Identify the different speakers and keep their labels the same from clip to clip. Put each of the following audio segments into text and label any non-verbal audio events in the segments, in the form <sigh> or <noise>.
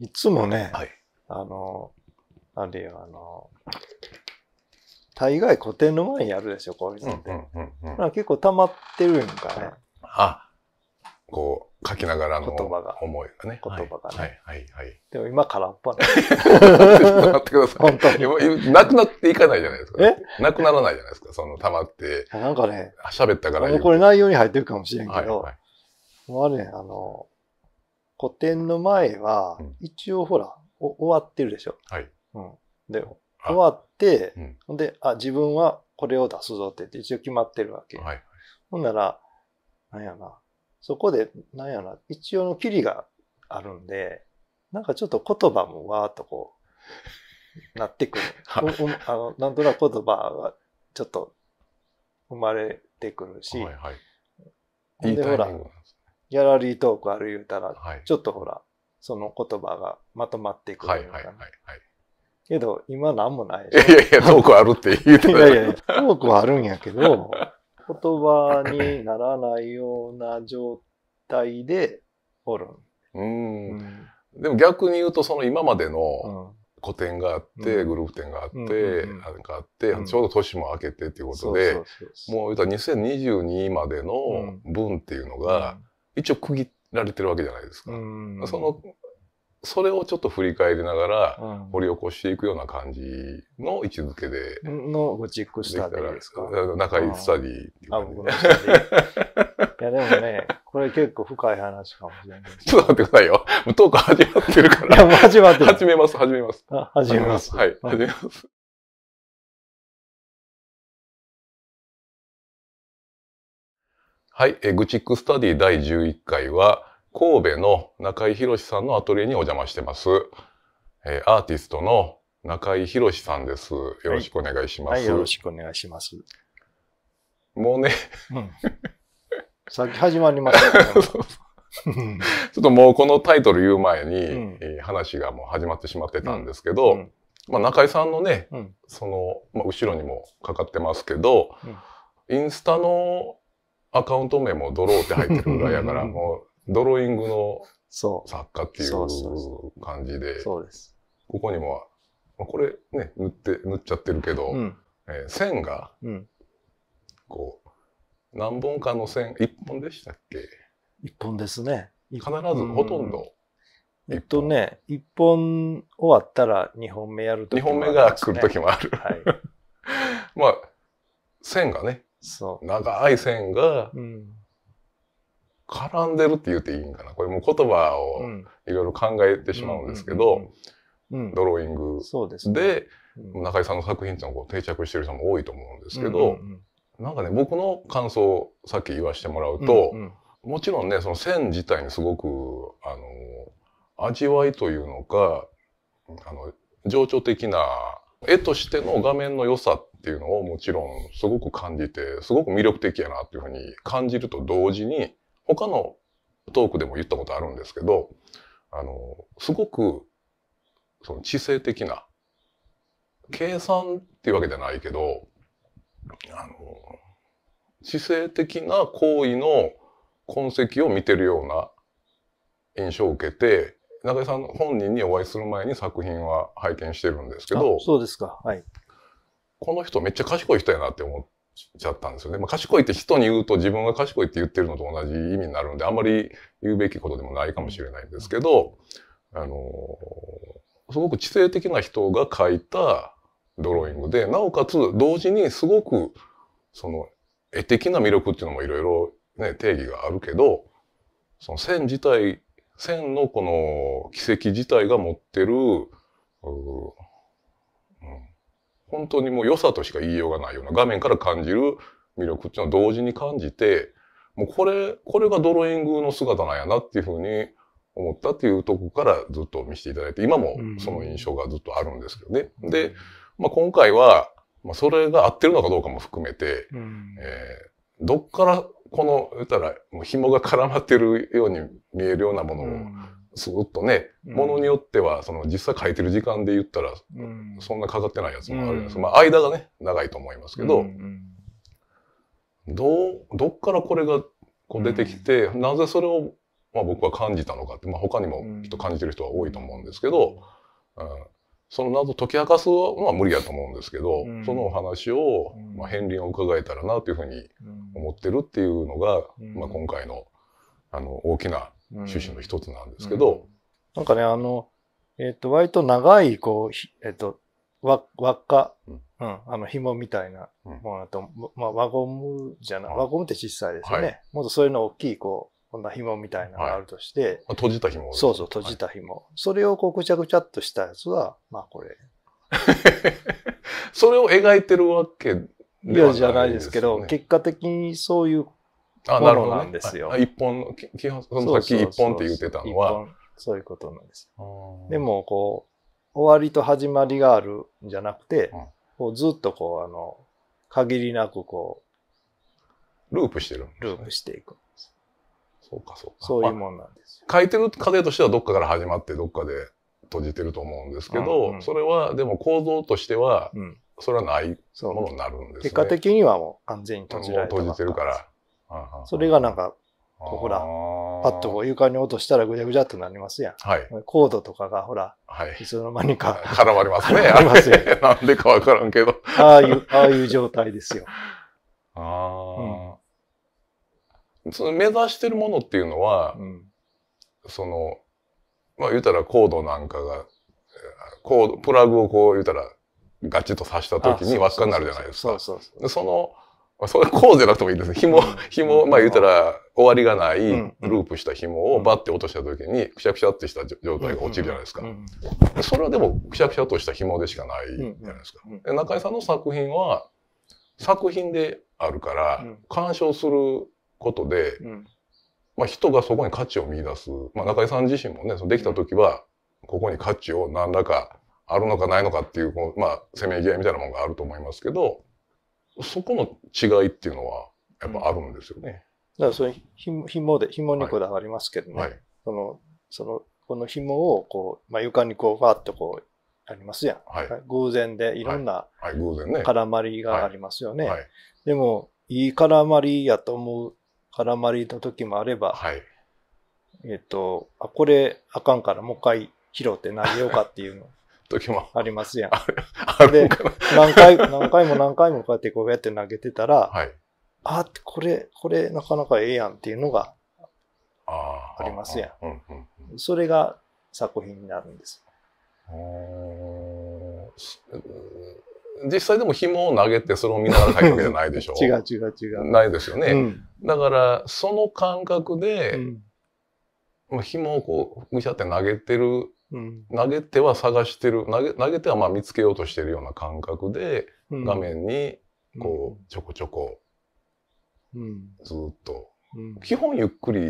Speaker 1: いつもね、はい、あの、あれよ、あの、大概古典の前にやるでしょ、こういうのって。結構溜まってるんかね。
Speaker 2: あ、こう、書きながらの思いがね。言葉がね。はい、はい、はい。でも今空っぽね。待ってください。本当に。なくなっていかないじゃないですか。えなくならないじゃないですか。その溜まって。なんかね。喋ったからこ
Speaker 1: れ内容に入ってるかもしれんけど。はいはい、もうあれ、ね、あの、古典の前は、一応ほら、終わってるでしょ。はい。うん。で、終わって、ほんで、あ、自分はこれを出すぞって一応決まってるわけ。はい。ほんなら、なんやな。そこで、なんやな、一応のキリがあるんで、なんかちょっと言葉もわーっとこう、なってくる。あの、なんとなく言葉はちょっと生まれてくるし、はいはい、でほら、ギャラリートークある言うたら、ちょっとほら、その言葉がまとまっていくるか、はいはいはい、はい。けど、今何もない。いやいやいや、トークあるって言うてた。いやいや、トークはあるんやけど、<laughs> 言葉にならないような状態でおる
Speaker 2: ん。うん。でも逆に言うと、その今までの、個展があって、グループ展があって、なんかあって、ちょうど年も明けてっていうことで、もう言うたら2022までの分っていうのが、うん一応区切られてるわけじゃないですか。そのそれをちょっと振り返りながら掘り起こしていくような感じの位置づけで。のごチェックスタディですか中井スタディっていう感じで。<laughs>
Speaker 1: いやでもね、これ結構深い話かもしれないち
Speaker 2: ょっと待ってくださいよ。もうトーク始まってるから。いや始まってる。始めます、始めます。始めます。はい、始めます。はい、エグチックスタディ第11回は、神戸の中井博さんのアトリエにお邪魔してます。えアーティストの中井博さんです。よろしくお願いします。はい、はい、よろしくお願いします。もう
Speaker 1: ね、うん、さっき始まりました、
Speaker 2: ね、<laughs> ちょっともうこのタイトル言う前に、うん、話がもう始まってしまってたんですけど、うん、まあ、中井さんのね、その、まあ、後ろにもかかってますけど、インスタのアカウント名もドローって入ってるぐらいやから、もうドローイングの作家っていう感じで、そうですここにも、これね、塗って、塗っちゃってるけど、うん、えー、線が、うん、こう、何本かの線、一本でしたっけ一本ですね。必ずほとんど、
Speaker 1: えっとね、一本終わったら二本目やるときもある、ね、本目が来るときもある。はい、
Speaker 2: <laughs> まあ、線がね、そう長い線が絡んでるって言っていいんかなこれもう言葉をいろいろ考えてしまうんですけど、ドローイングで中井さんの作品っていうの定着してる人も多いと思うんですけど、うなんかね僕の感想をさっき言わしてもらうと、もちろんねその線自体にすごくあの味わいというのかあの情緒的な絵としての画面の良さっっていうのをもちろんすごく感じて、すごく魅力的やなっていうふうに感じると同時に、他のトークでも言ったことあるんですけど、あの、すごく、その知性的な、計算っていうわけじゃないけど、あの、知性的な行為の痕跡を見てるような印象を受けて、中井さん本人にお会いする前に作品は拝見してるんですけど、そうですか。はい。この人めっちゃ賢い人やなって思っちゃったんですよね。まあ、賢いって人に言うと自分が賢いって言ってるのと同じ意味になるんで、あんまり言うべきことでもないかもしれないんですけど、あのすごく知性的な人が書いたドローイングで、なおかつ同時にすごく、その、絵的な魅力っていうのもいろいろね、定義があるけど、その線自体、線のこの奇跡自体が持ってる、本当にもう良さとしか言いようがないような画面から感じる魅力っていうのを同時に感じて、もうこれ、これがドローイングの姿なんやなっていうふうに思ったっていうとこからずっと見せていただいて、今もその印象がずっとあるんですけどね。うん、で、まあ、今回は、まあ、それが合ってるのかどうかも含めて、うん、えー、どっからこの、言ったら、もう紐が絡まってるように見えるようなものをずっとね、も、う、の、ん、によっては、その実際書いてる時間で言ったら、うん、そんなかかってないやつもあるんです、うん、まあ間がね、長いと思いますけど、うんうん、どう、どっからこれがこう出てきて、うん、なぜそれを、まあ、僕は感じたのかって、まあ、他にもきっと感じてる人は多いと思うんですけど、うんその謎解き明かすのは無理やと思うんですけど、そのお話を、まあ、片鱗を伺えたらなというふうに思ってるっていうのが、まあ、今回のあの大きな趣旨の一つなんですけど、うんうん、
Speaker 1: なんかね、あの、えっ、ー、と、割と長い、こう、えっ、ー、と、輪っか、うん、あの、紐みたいなものだと、まあ、輪ゴムじゃない、輪ゴムって小さいですよね。はい、もっとそういうの大きい、こう、こんな紐みたいなのがあるとして。はい、閉じた紐そうそう、閉じた紐、はい、それをこう、ぐちゃぐちゃっとしたやつは、まあこれ。<laughs> それを描いてるわけではないです、ね、いや、じゃないですけど、結果的にそういうあ、なるほど、なんですよ。一本、基本、そのさっき一本って言ってたのは。そういうことなんです。でも、こう、終わりと始まりがあるんじゃなくて、こうずっとこう、あの、限りなくこ
Speaker 2: う、ループしてる、ね、ループしていく。そうか、そうか。そういうもんなんです、まあ、書いてる過程としてはどっかから始まって、どっかで閉じてると思うんですけど、うんそれは、でも構造としては、それはないものになるんです、ね、結果的にはもう完全に閉じられて閉じてるから。
Speaker 1: それがなんか、こうほら、パッとこう床に落としたらぐちゃぐちゃっとなりますやん。はい、コードとかがほら、はい、いつの間にか。絡まりますね。ありますよ。なんでかわからんけど。ああいう、ああいう
Speaker 2: 状態ですよ。ああ、うん、その目指してるものっていうのは、うん、その、まあ言うたらコードなんかが、コード、プラグをこう言うたら、ガチッと刺した時に輪っかになるじゃないですか。そうそうそう。その、それこうじゃなくてもいいですね。紐、紐、まあ言うたら終わりがないループした紐をバッて落とした時にくしゃくしゃってした状態が落ちるじゃないですか。それはでもくしゃくしゃとした紐でしかないじゃないですか。中井さんの作品は作品であるから鑑賞することで、まあ人がそこに価値を見出す。まあ中井さん自身もね、そのできた時はここに価値を何らかあるのかないのかっていう、まあせめぎ合いみたいなものがあると思いますけど、そこの違いっていうのはやっぱあるんですよ
Speaker 1: ね。うん、だからそれ紐で、紐にこだわりますけどね。はい、その、その、この紐をこう、まあ、床にこう、ファーっとこう、ありますやん。はい、偶然でいろんな
Speaker 2: はい、偶然ね。絡
Speaker 1: まりがありますよね。はい、でも、いい絡まりやと思う絡まりの時もあれば、はい、えっ、と、あ、これあかんからもう一回拾って投げようかっていうの時もありますやん。あるで、何回、何回も何回もこうやってこうやって投げてたら、はい、あこれ、これなかなかええやんっていうのがああ。りますやん。うんうんうん、それが作品になるんです。
Speaker 2: 実際でも紐を投げてそれを見ながら書くわけじゃないでしょう。<laughs> 違う違う違う。ないですよね。うん、だからその感覚で、うん、紐をこうぐしゃって投げてる投げては探してる投げ投げてはまあ見つけようとしてるような感覚で、画面にこうちょこちょこ、ずっと、基本ゆっくり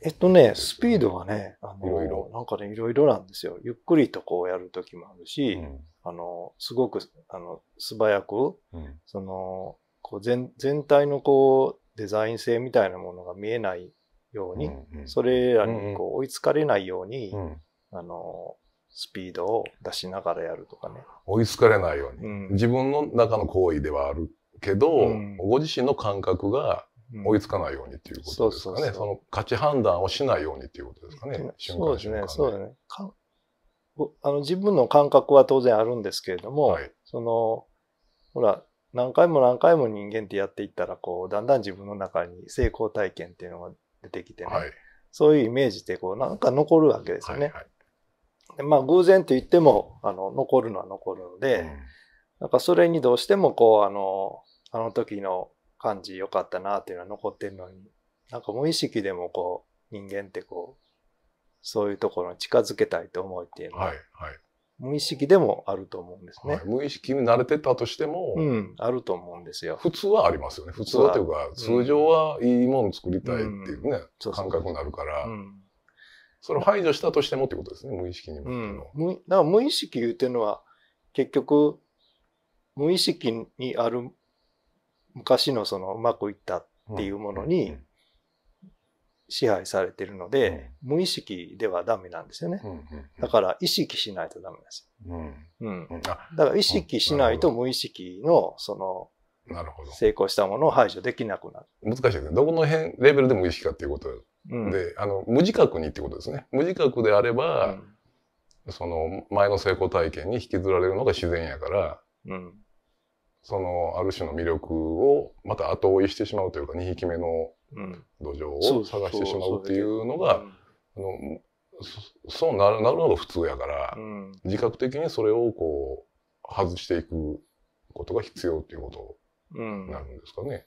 Speaker 1: えっとね、スピードはね、あのいろいろなんかね、いろいろなんですよ。ゆっくりとこうやる時もあるし、うん、あの、すごく、あの、素早く、うん、その、こう全全体のこう、デザイン性みたいなものが見えないように、うんうん、それらにこう追いつかれないように、うんうん、あの、スピードを出しながら
Speaker 2: やるとかね。追いつかれないように。うん、自分の中の行為ではあるけど、うん、ご自身の感覚が追いつかないようにっていうことですかね。その価値判断をしないようにっていうこと
Speaker 1: ですかね。そうですね。そうですね。あの自分の感覚は当然あるんですけれども、はい、その、ほら、何回も何回も人間ってやっていったら、こう、だんだん自分の中に成功体験っていうのが出てきてね、はい、そういうイメージでこうなんか残るわけですよね。はいはい、でまあ偶然と言ってもあの残るのは残るので、うん、なんかそれにどうしてもこうあのあの時の感じ良かったなっていうのは残ってるのになんか無意識でもこう人間ってこうそういうところに近づけたいと思いっていうのは、はいはい、無意識で
Speaker 2: もあると思うんですね。はい、無意識に慣れてたとしても、うん、あると思うんですよ。普通はありますよね。普通はというか、通常はいいもの作りたいっていうね、うん、感覚になるから。それを排除したとしてもってことですね、無意識にも、うん。だから無意識っていう
Speaker 1: のは、結局、無意識にある昔のそのうまくいったっていうものに支配されているので、うん、無意識ではダメなんですよね。うんうんうん、だから意識しないとダメです。うん。うん。だから意識しないと無意識の、その、なるほど。成功し
Speaker 2: たものを排除できなくなる。難しいですね。どこの辺、レベルで無意識かっていうことで、うん、あの、無自覚にってことですね。無自覚であれば、うん、その、前の成功体験に引きずられるのが自然やから、うん。その、ある種の魅力をまた後追いしてしまうというか、2匹目の土壌を探してしまうっていうのが、あのそうなるなるのが普通やから、自覚的にそれをこう外していくことが必要っていうこ
Speaker 1: とになるんですかね。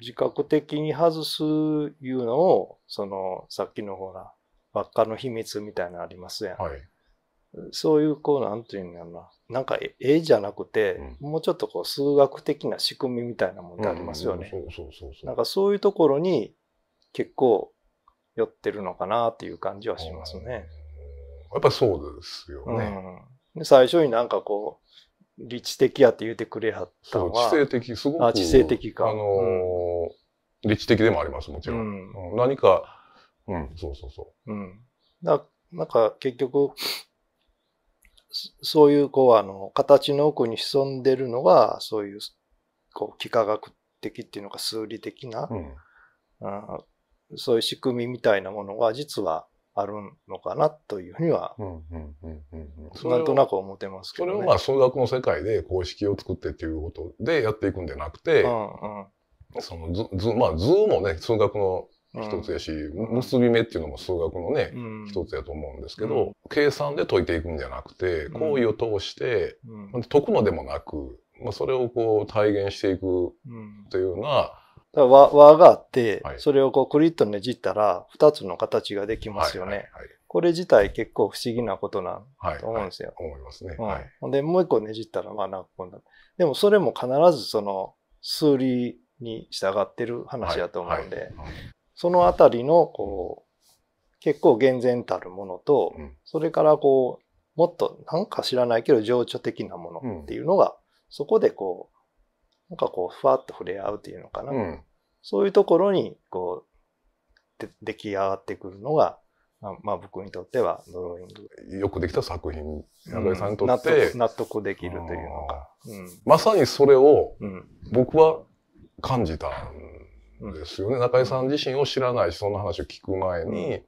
Speaker 1: 自覚的に外すいうのを、その、さっきのほら、輪っかの秘密みたいなのありますやん。はいそういうこうなんていうんやろななんか絵じゃなくて、うん、もうちょっとこう数学的な仕組みみたいなものがありますよね。なんかそういうところに結構寄ってるのかなっていう感じはします
Speaker 2: ね。やっぱそうですよね。
Speaker 1: うん、で最初になんかこう理知的やって言うてくれはったのは知性的すごくあ知性的
Speaker 2: か、あのーうん、理知的でもありますもちろん。何か、うん、そうそうそう。うん、
Speaker 1: だなんか結局そういう、こう、あの、形の奥に潜んでるのが、そういう、こう、幾何学的っていうのか、数理的な、うん、うん、そういう仕組みみたいなものが、実
Speaker 2: はあるのかなというふうには、なんとなく思ってますけど、ね、それをまあ、数学の世界で公式を作ってっていうことでやっていくんじゃなくて、うんうん、その図、図、まあ、図もね、数学の一つやし、うん、結び目っていうのも数学のね、うん、一つやと思うんですけど、うん、計算で解いていくんじゃなくて、行為を通して、解くのでもなく、まあ、それをこう体現していくというような、だ和和があって、はい、それをこうクリッとねじったら2つの形が
Speaker 1: できますよね。はいはいはい、これ自体結構不思議なことなんと思うんですよ。はいはい、思いますね。うん、でもう一個ねじったらまあなんかこんな。でもそれも必ずその数理に従ってる話だと思うんで、はいはいはい、その辺りのこう結構厳然たるものと、うん、それからこうもっとなんか知らないけど情緒的なものっていうのが、うん、そこでこうなんかこうふわっと触れ合うっていうのかな、うん、そういうところにこう出来上がってくるのがまあ、僕にとってはドローイン
Speaker 2: グ。よくできた作品、矢部さんにとって、うん、納得できるというのか、うん、まさにそれを僕は感じたんですよね。中井さん自身を知らないし、そんな話を聞く前に、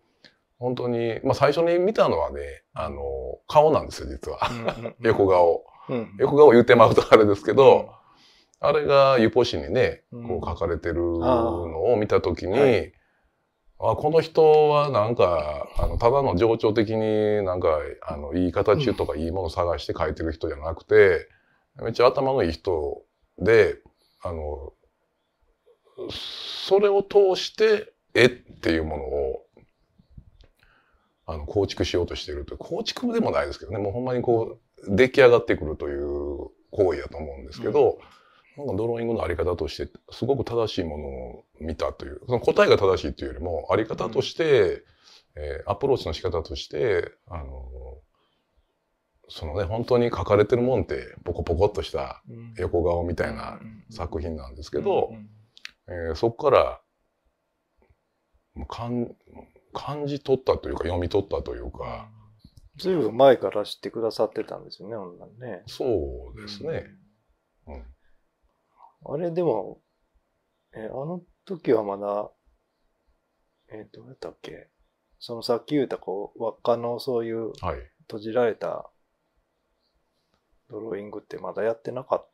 Speaker 2: 本当に、まあ最初に見たのはね、あの、顔なんですよ、実は。横顔。横顔言うてまうとあれですけど、あれが湯ポ市にね、こう書かれてるのを見たときに、あこの人はなんかあのただの情緒的になんかあのいい形とかいいもの探して書いてる人じゃなくて、めっちゃ頭のいい人であのそれを通して絵っていうものをあの構築しようとしていると構築でもないですけどねもうほんまにこう出来上がってくるという行為だと思うんですけど、うん、なんかドローイングのあり方としてすごく正しいものを見たというその答えが正しいというよりもあり方として、うん、えー、アプローチの仕方としてあのそのね本当に書かれてるもんってポコポコっとした横顔みたいな作品なんですけど。うんえー、そこから感感じ取ったというか読み取ったというか。ずいぶん前から知ってくださってたんですよね、女
Speaker 1: ね。そうですね。うん、あれでも、えー、あの時はまだ、えー、どうやったっけそのさっき言ったこう輪っかのそういう閉じられたドローイングってまだやってなかっ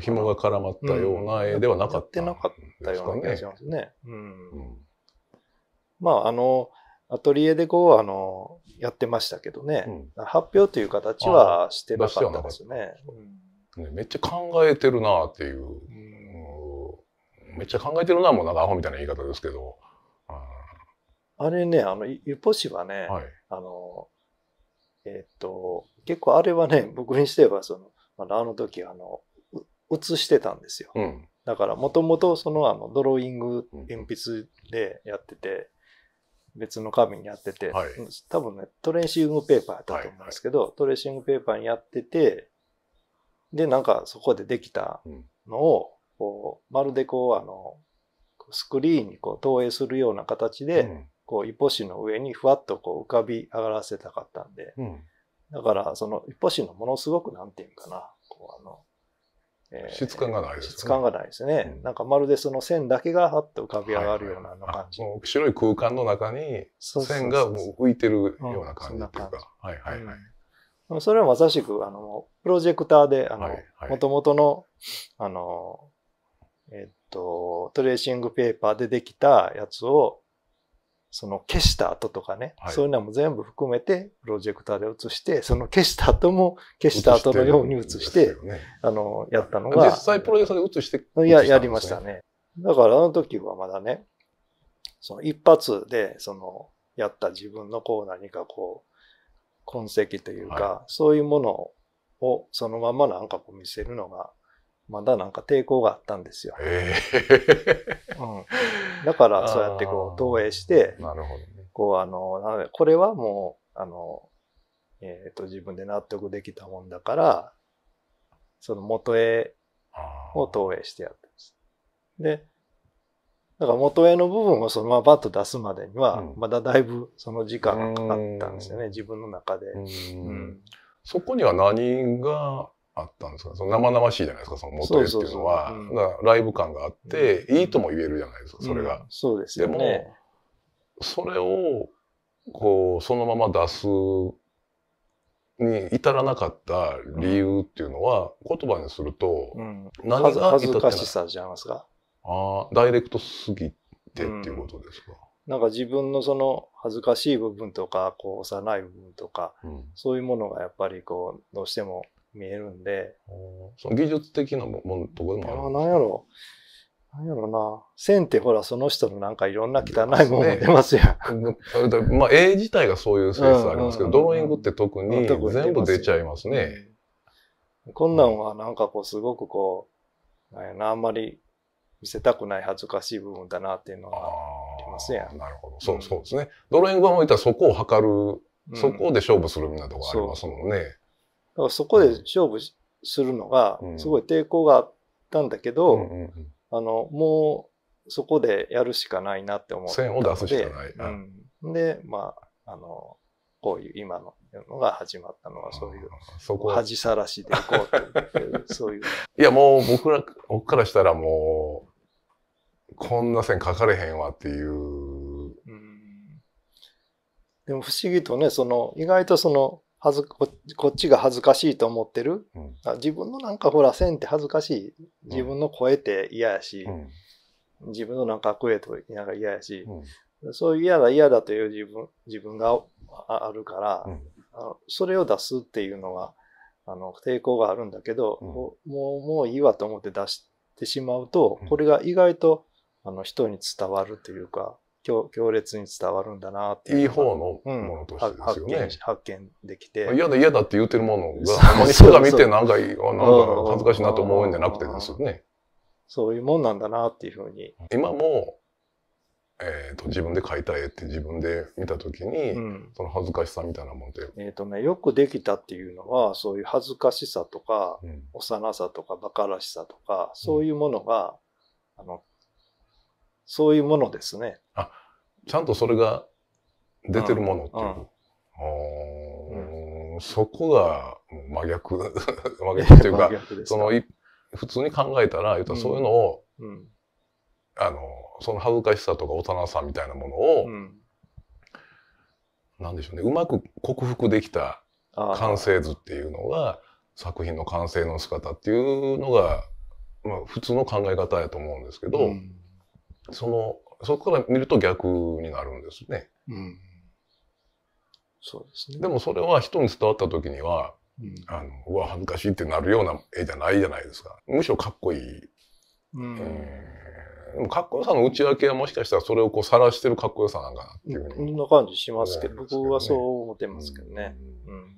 Speaker 2: 紐が絡まったような絵ではなかった、
Speaker 1: ね、やってなかったような気がしますね。うん、うん、まああのアトリエでこうあのやってましたけどね、うん、発表という形はしてなかったで
Speaker 2: すね。ねめっちゃ考えてるなっていう、うん、めっちゃ考えてるなもうなんかアホみたいな言い方ですけど。
Speaker 1: あれね、あの、ゆぽしはね、はい、あの、えー、っと、結構あれはね、僕にしては、その、まだあの時、あの、写してたんですよ。うん、だからもともとそのあのドローイング鉛筆でやってて、別の紙にやってて、はい、多分ね、トレーシングペーパーだと思うんですけど、はいはい、トレーシングペーパーにやってて、で、なんかそこでできたのを、こう、まるでこう、あの、スクリーンにこう投影するような形で、こう、イポシの上にふわっとこう浮かび上がらせたかったんで、うん、だから、そのイポシのものすごく、なんていうかな、こう、あの、質感がないですね。質感がないですね、うん。なんかまるでその線だけがはっと浮かび上がるような感じ。はいはい、白い空間の中に線がもう浮いてる
Speaker 2: ような感じというか。はいはいはい。
Speaker 1: うん、それはまさしく、あの、プロジェクターで、あの、もともとの、
Speaker 2: あの、えっ
Speaker 1: と、トレーシングペーパーでできたやつを、その消した後とかね、はい、そういうのも全部含めてプロジェクターで映して、その消した後も消した後のように映して、しね、あの、やったのが。実際プロジェクターで映して、ね、や、やりましたね。だからあの時はまだね、その一発で、その、やった自分のこう何かこう、痕跡というか、はい、そういうものをそのままなんかこう見せるのがまだなんか抵抗があったんですよ。えーうん、だからそうやってこう投影して、なるほどね、こうあの、なのでこれはもう、あの、えっ、ー、と、自分で納得できたもんだから、その元絵を投影してやってます。で、だから元絵の部分をそのままバッと出すまでには、まだだいぶその
Speaker 2: 時間がかかったんですよね、自分の中で。うん、そこには何があったんですかその生々しいじゃないですかその元絵っていうのはライブ感があって、いいとも言えるじゃないですかそれが、うん、そうですねでもそれをこうそのまま出すに至らなかった理由っていうのは、言葉にすると、何が至ってない恥ずかしさじゃないですかあダイレクトすぎてっていうことですか、うん、
Speaker 1: なんか自分のその恥ずかしい部分とかこう幼い部分とか、うん、そういうものがやっぱりこうどうしても見えるんで。その技術
Speaker 2: 的なものとこでもあるなんやろなんや
Speaker 1: ろな。線ってほら、その人のなんかいろんな汚いもの出ますやん。ね、まあ、絵
Speaker 2: 自体がそういうセンスありますけど、ドローイングって特に全部出ちゃいますね。
Speaker 1: こんなんはなんかこう、すごくこう、なんやな、あんまり見せたくない恥ずかしい部分だなっていうのはありますやん。なる
Speaker 2: ほど。そうそうですね。ドローイングは置いたらそこを測る、そこで勝負するみたいなとこありますもんね。
Speaker 1: からそこで勝負するのが、すごい抵抗があったんだけど、あの、もうそこでやるしかないなって思って。線を出すしかない。うん、で、まあ、あの、こういう今ののが始まったのはそういう、そこ恥さらしでいこうという、<laughs> そういう。
Speaker 2: いや、もう僕ら、僕からしたらもう、こんな線書かれへんわっていう。うん、
Speaker 1: でも不思議とね、その、意外とその、はずこっちが恥ずかしいと思ってる、うん、自分のなんかほら線って恥ずかしい自分の声って嫌やし、うん、自分のなんか声となんか嫌やし、うん、そういう嫌だ嫌だという自分自分があるから、あのそれを出すっていうのはあの抵抗があるんだけど、もうもういいわと思って出してしまうと、これが意外とあの人に伝わるというか、強強烈に伝わるんだなっていう。いい方のものとしてですよね。うん、発見できて。嫌だ嫌だって言ってるものが、あまり人が見てなんか、なんか恥ずかしいなと思うんじゃなくてですよね。そういうもんなんだなっていうふ
Speaker 2: うに。今も、えーと、自分で描いた絵って自分で見た時に、うん、その恥ずかしさみたいなもんで。えっ、ー、とねよくできたっていうのはそういう恥ずかしさ
Speaker 1: とか、うん、幼さとか馬鹿らしさとかそういうものが、あの
Speaker 2: そういうものですね。あ、ちゃんとそれが出てるものっていう。うんうん、そこが真逆、<laughs> 真逆っていうか、その普通に考えたら、言ったらそういうのを、うん、あの、その恥ずかしさとか幼さみたいなものを、なんでしょうね、うまく克服できた完成図っていうのが、作品の完成の姿っていうのが、まあ、普通の考え方やと思うんですけど、うん、その、そこから見ると逆になるんですね。うん。そうですね。でもそれは人に伝わった時には、うん、あのうわ恥ずかしいってなるような絵じゃないじゃないですかむしろかっこいい、うんえー、でもかっこよさの内訳はもしかしたらそれをこう晒してるかっこよさなんかな
Speaker 1: っていうふうに、ん、そんな感じしますけど、ね、僕はそう思ってますけどね、うん、うん、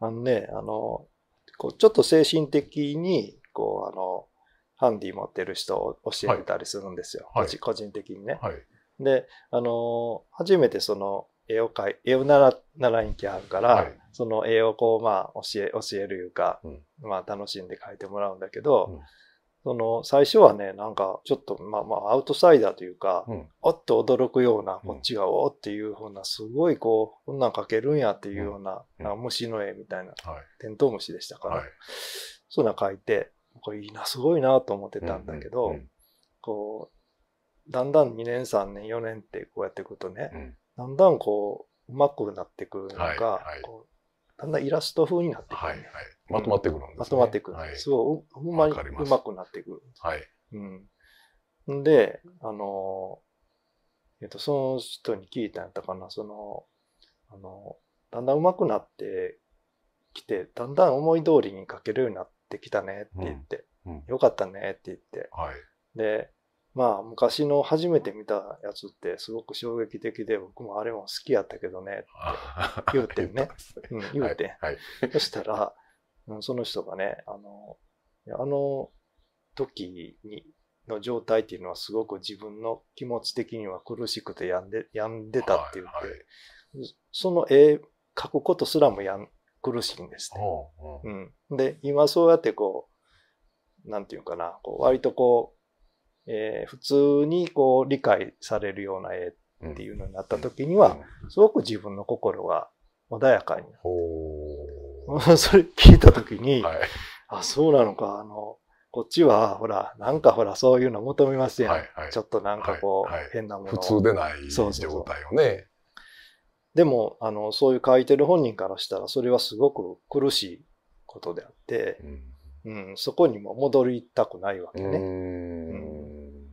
Speaker 1: あのねあのこうちょっと精神的にこうあのハンディ持ってる人を教えてたりするんですよ、はい、個人的にね。はい、で、あのー、初めてその絵を描い、絵を習習いに来はるから、はい、その絵をこう、まあ、教え、教えるいうか、うん、まあ、楽しんで描いてもらうんだけど、うん、その、最初はね、なんか、ちょっと、まあまあ、アウトサイダーというか、うん、おっと驚くような、こっちがおっていうふうな、すごいこう、こんなん描けるんやっていうような、な虫の絵みたいな、テントウムシでしたから、そんな描いて、こいいな、すごいなと思ってたんだけど、うんうんうん、こう、だんだん2年、3年、4年ってこうやっていくとね、うん、だんだんこう、うまくなってくるのが、はいはい、だんだんイラスト風になってくる、はいはい。まとまってくるんです、ね、まとまってくる。はい、すごい、ほんまにうまくなってくる。はい。うん。で、あの、えっと、その人に聞いたんやったかな、その、あの、だんだんうまくなってきて、だんだん思い通りに書けるようになってできたねって言って、うん、よかったねって言って、はい、でまあ昔の初めて見たやつってすごく衝撃的で僕もあれも好きやったけどねって言うてねうん、言うて、はい、はい、そしたら、うん、その人がねあのあの時にの状態っていうのはすごく自分の気持ち的には苦しくて病んで病んでたって言って、はいはい、その絵描くことすらもやん苦しいんですね。うん、で、今そうやってこう、なんていうかな、こう割とこう、えー、普通にこう理解されるような絵っていうのになった時には、すごく自分の心が穏やかに。<laughs> それ聞いた時に、はい、あ、そうなのか、あの、こっちは、ほら、なんかほら、そういうの求めますやん。はいはい、ちょっとなんかこう、はいはい、変なもの。普通でな
Speaker 2: い状態をね。そうそうそ
Speaker 1: うでも、あの、そういう書いてる本人からしたら、それはすごく苦しいことであって、うん、うん、そこにも戻りたくないわけね。うん。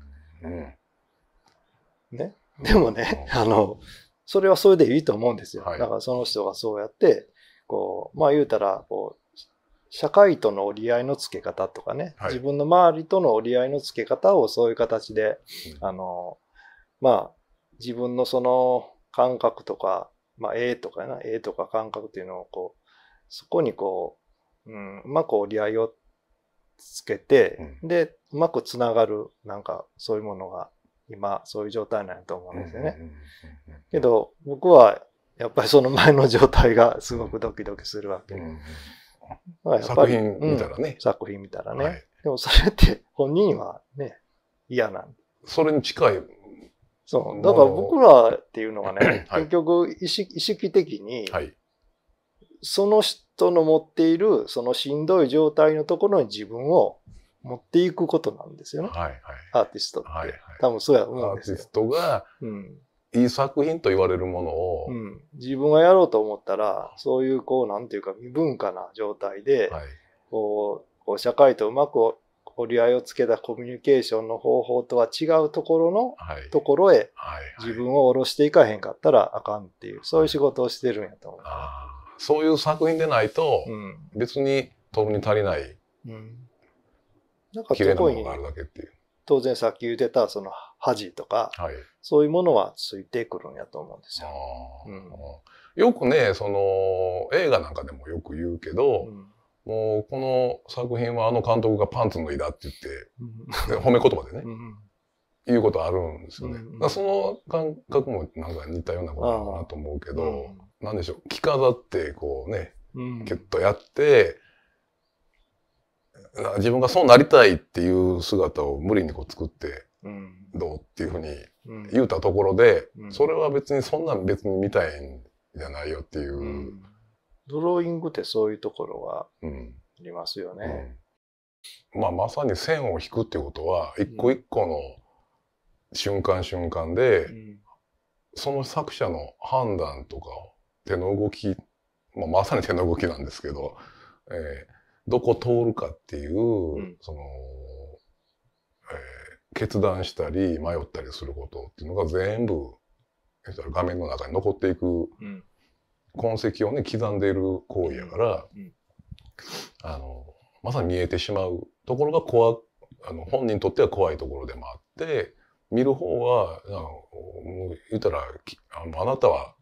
Speaker 1: ね。でもね、あの、それはそれでいいと思うんですよ。はい、だからその人がそうやって、こう、まあ言うたら、こう、社会との折り合いのつけ方とかね、はい、自分の周りとの折り合いのつけ方をそういう形で、うん、あの、まあ、自分のその感覚とかまあ、絵とかな、絵とか感覚っていうのをこう、そこにこう、うん、うまく折り合いをつけて、うん、で、うまくつながる、なんかそういうものが今、そういう状態なんやと思うんですよね。けど、僕はやっぱりその前の状態がすごくドキドキするわけ。作品見たらね。うん、作品見たらね、はい、でもそれって本人はね、嫌なんそれに近いそう。だから僕らっていうのはね、結局意識意識的に、その人の持っている、そのしんどい状態のところに自分を持っていくことなんですよね。はいはい、アーティストって。はいはい、多分そうやと思うんですよ。アーティストが、
Speaker 2: うん、いい作品と言われるものを、うん、
Speaker 1: 自分がやろうと思ったら、そういうこう、なんていうか、未文化な状態で、はい、こう、こう社会とうまく折り合いをつけたコミュニケーションの方法とは違うところの、ところへ自分を下ろしていかへんかったらあかんっていう、そ
Speaker 2: ういう仕事をしてるんやと思う。そういう作品でないと、別に撮るに足りない、うん、
Speaker 1: なんか綺麗なものがある
Speaker 2: だけっていう。当然さっき言って
Speaker 1: たその恥とか、はい、そういうものはついてくるんやと思うんですよ。うん、
Speaker 2: よくねその映画なんかでもよく言うけど、うん、もうこの作品はあの監督がパンツ脱いだって言って、うん、褒め言葉でね、いうことあるんですよね。うんうん、その感覚もなんか似たようなことなのかなと思うけど、うん、なんでしょう、着飾ってこうね、キュッとやって、うん、自分がそうなりたいっていう姿を無理にこう作って、どうっていうふうに言うたところで、それは別にそんなん別に見たいんじゃないよっていう。ドローイングってそういうところはありますよね。うん、まあ、まさに線を引くってことは一個一個の瞬間瞬間で、その作者の判断とか手の動き、まあ、まさに手の動きなんですけど、えー、どこ通るかっていう、うん、その、えー、決断したり迷ったりすることっていうのが全部画面の中に残っていく痕跡をね刻んでいる行為やから、うん、あのまさに見えてしまうところが怖あの本人にとっては怖いところでもあって見る方はあの言ったらあのあなたは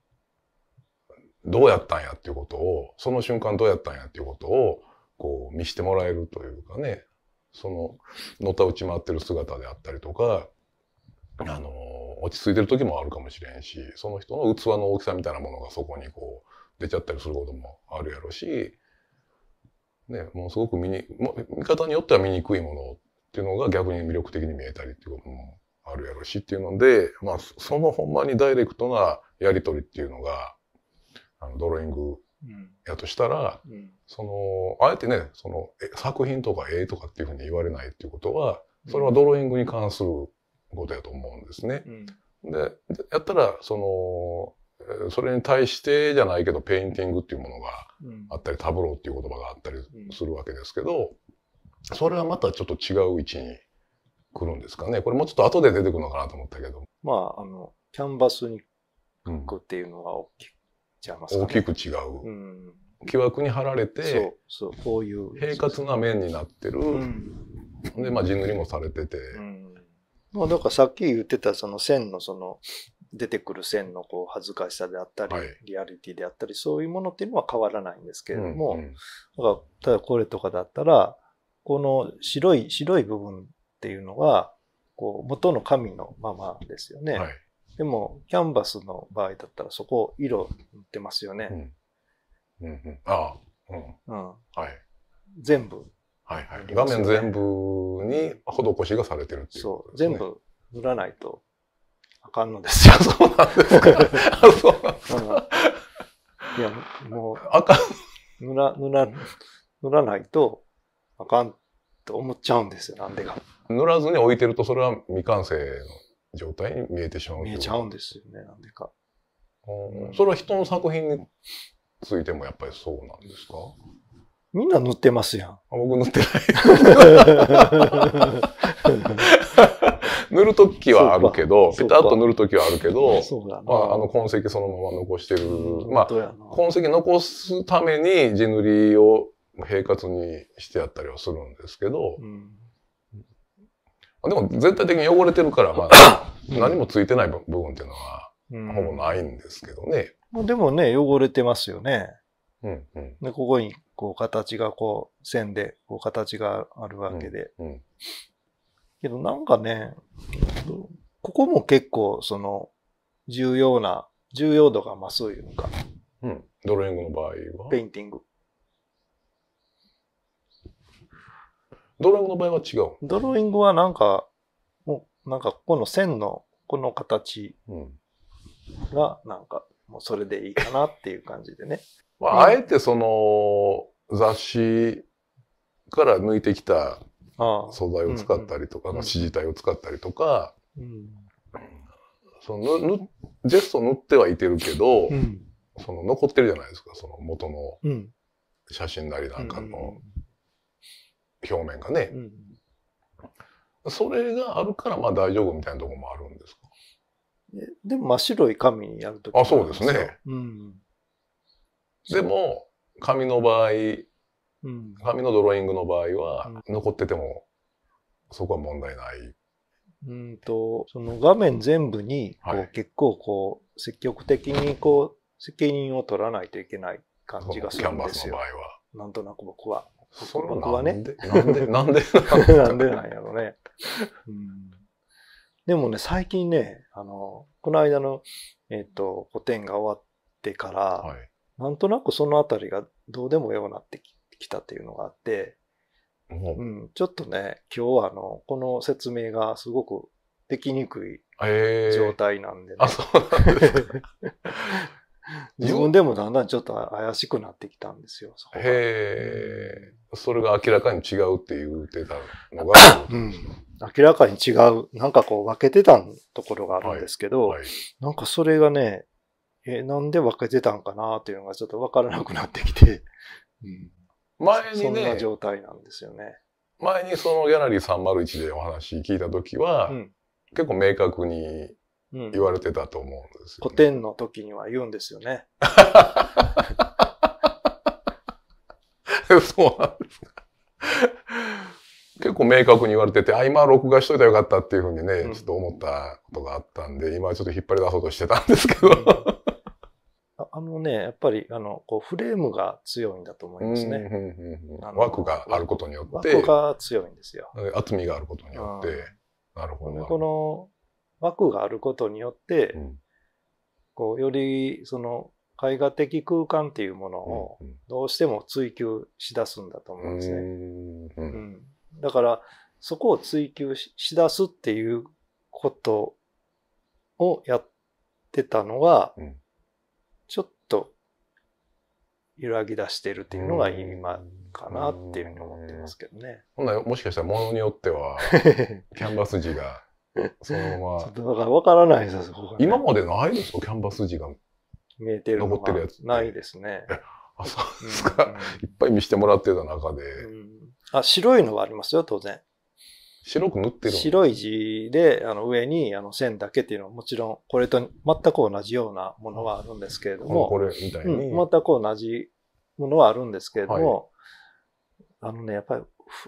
Speaker 2: どうやったんやっていうことをその瞬間どうやったんやっていうことをこう見してもらえるというかねそののたうち回ってる姿であったりとかあの落ち着いてる時もあるかもしれんしその人の器の大きさみたいなものがそこにこう出ちゃったりすることもあるやろし、ね、もうすごく見に見方によっては見にくいものっていうのが逆に魅力的に見えたりっていうこともあるやろしっていうので、まあ、そのほんまにダイレクトなやり取りっていうのがあのドローイングやとしたら、うん、そのあえてねその作品とか絵とかっていうふうに言われないっていうことはそれはドローイングに関することやと思うんですね。うん、でやったらそのそれに対してじゃないけどペインティングっていうものがあったり、タブローっていう言葉があったりするわけですけどそれはまたちょっと違う位置に来るんですかねこれもうちょっと後で出てくるのかなと思ったけど。
Speaker 1: まああのキャンバスに書くっていうのは大きく違いますか、ね、大きく違う。うん木枠に貼られてそうこういう平滑な面になってる、う
Speaker 2: ん、で、まあ、地塗りもされてて、うん
Speaker 1: まあ、だからさっき言ってたその線のその出てくる線のこう恥ずかしさであったり、リアリティであったり、そういうものっていうのは変わらないんですけれども、だからただこれとかだったら、この白い、白い部分っていうのは、こう元の紙のままですよね。はい、でも、キャンバスの場合だったらそこ色塗ってますよね。うん。うんうん、ああ。うん。うん、はい。全部
Speaker 2: はいはい、画面全部に施しがされてるっていう、ね、そう、全部
Speaker 1: 塗らないとあかんのですよ。<laughs> そうなんですか。あ、そうなんですか。いや、もう、あかん。塗ら、塗ら、塗らないと
Speaker 2: あかんと思っちゃうんですよ、なんでか。塗らずに置いてると、それは未完成の状態に見えてしまう。見えちゃうんですよね、なんでか。それは人の作品についてもやっぱりそうなんですか
Speaker 1: みんな塗ってますやん。
Speaker 2: 僕塗ってない。塗 <laughs> るときはあるけど、ペタッと塗るときはあるけど、まあ、あの痕跡そのまま残してる。まあ、痕跡残すために地塗りを平滑にしてやったりはするんですけど、うん、でも全体的に汚れてるから、まあ、<coughs> 何もついてない部分っていうのは、ほぼないんですけどね。
Speaker 1: うん、でもね、汚れてますよね。うんうん、でここにこう形がこう線でこう形があるわけで、うんうん、けどなんかねここも結構その重要な重要度が増すいうか、
Speaker 2: うん、ドローイングの場合はペインティングドローイングの場合は違うドローイングはなんかもうなんか
Speaker 1: この線のこの形がなんかもうそれでいいかなっていう感じでね。
Speaker 2: まあ、あえてその、雑誌から抜いてきた素材を使ったりとか、指示体を使ったりとか、そのジェスト塗ってはいてるけど、うん、その残ってるじゃないですか、その元の写真なりなんかの表面がね。それがあるからまあ大丈夫みたいなとこもあるんですかでも真っ白い紙にやるときあ、そうですね。うん、でも、紙の場合、うん、紙のドローイングの場合は、残ってても、そこは問題ない。
Speaker 1: うんと、その画面全部に、こう、はい、結構こう、積極的にこう、責任を取らないといけない感じがするんですよ。キャンバスの場合は。なんとなく僕は。そは僕はね。なんで、<laughs> なんで、なんでなんやろね。うん、でもね、最近ね、あの、この間の、えっ、ー、と、補填が終わってから、はい、なんとなくそのあたりがどうでもようなってきたっていうのがあって、うん、うん、ちょっとね、今日はあの、この説明がすごくで
Speaker 2: きにくい
Speaker 1: 状態なんでね、えー、なんで <laughs> 自分でもだんだんちょっと怪しくなってきたんですよ。そ
Speaker 2: へえ、うん、それが明らかに違うって言うてたのがうん。明
Speaker 1: らかに違う。
Speaker 2: なんかこう分けてたところがあるんですけど、はいはい、
Speaker 1: なんかそれがね、え、なんで分けてたんかなっていうのがちょっと分からなくなってきて、<laughs> うん、前にね、そんな状態なんですよね。
Speaker 2: 前にそのギャラリー301でお話聞いた時は、うん、結構明確に言われてたと思うんですよ、ね、古典の時には言うんですよね。<laughs> そうなんですか。結構明確に言われてて、あ、今録画しといたらよかったっていうふうにね、ちょっと思ったことがあったんで、今ちょっと引っ張り出そうとしてたんですけど。
Speaker 1: あのね、やっぱり、あの、こう、フレームが強いんだと思いますね。枠があることによって。枠が強いんですよ。厚みがあることによって。なるほど。ね。この枠があることによって、こう、より、その、絵画的空間っていうものをどうしても追求しだすんだと思うんですね。うん、だからそこを追求しだすっていうことをやってたのは、うん、揺らぎ出してるっていうのが今かなっていうふうに思ってますけどね。
Speaker 2: ほんなもしかしたらものによっては <laughs> キャンバス地がそのまま。ちょっとだから
Speaker 1: 分からないで
Speaker 2: すね、今までないですよ、キャンバス地が。見えてるのが
Speaker 1: ないですね。あそうです
Speaker 2: か、いっぱい見せてもらってた中で、
Speaker 1: あ白いのはありますよ当然
Speaker 2: 白く塗って
Speaker 1: る白い字で、あの上にあの線だけっていうのはもちろん、これと全く同じようなものはあるんですけれども、これみたいに、うん、全く同じものはあるんですけれども、はい、あのね、やっぱり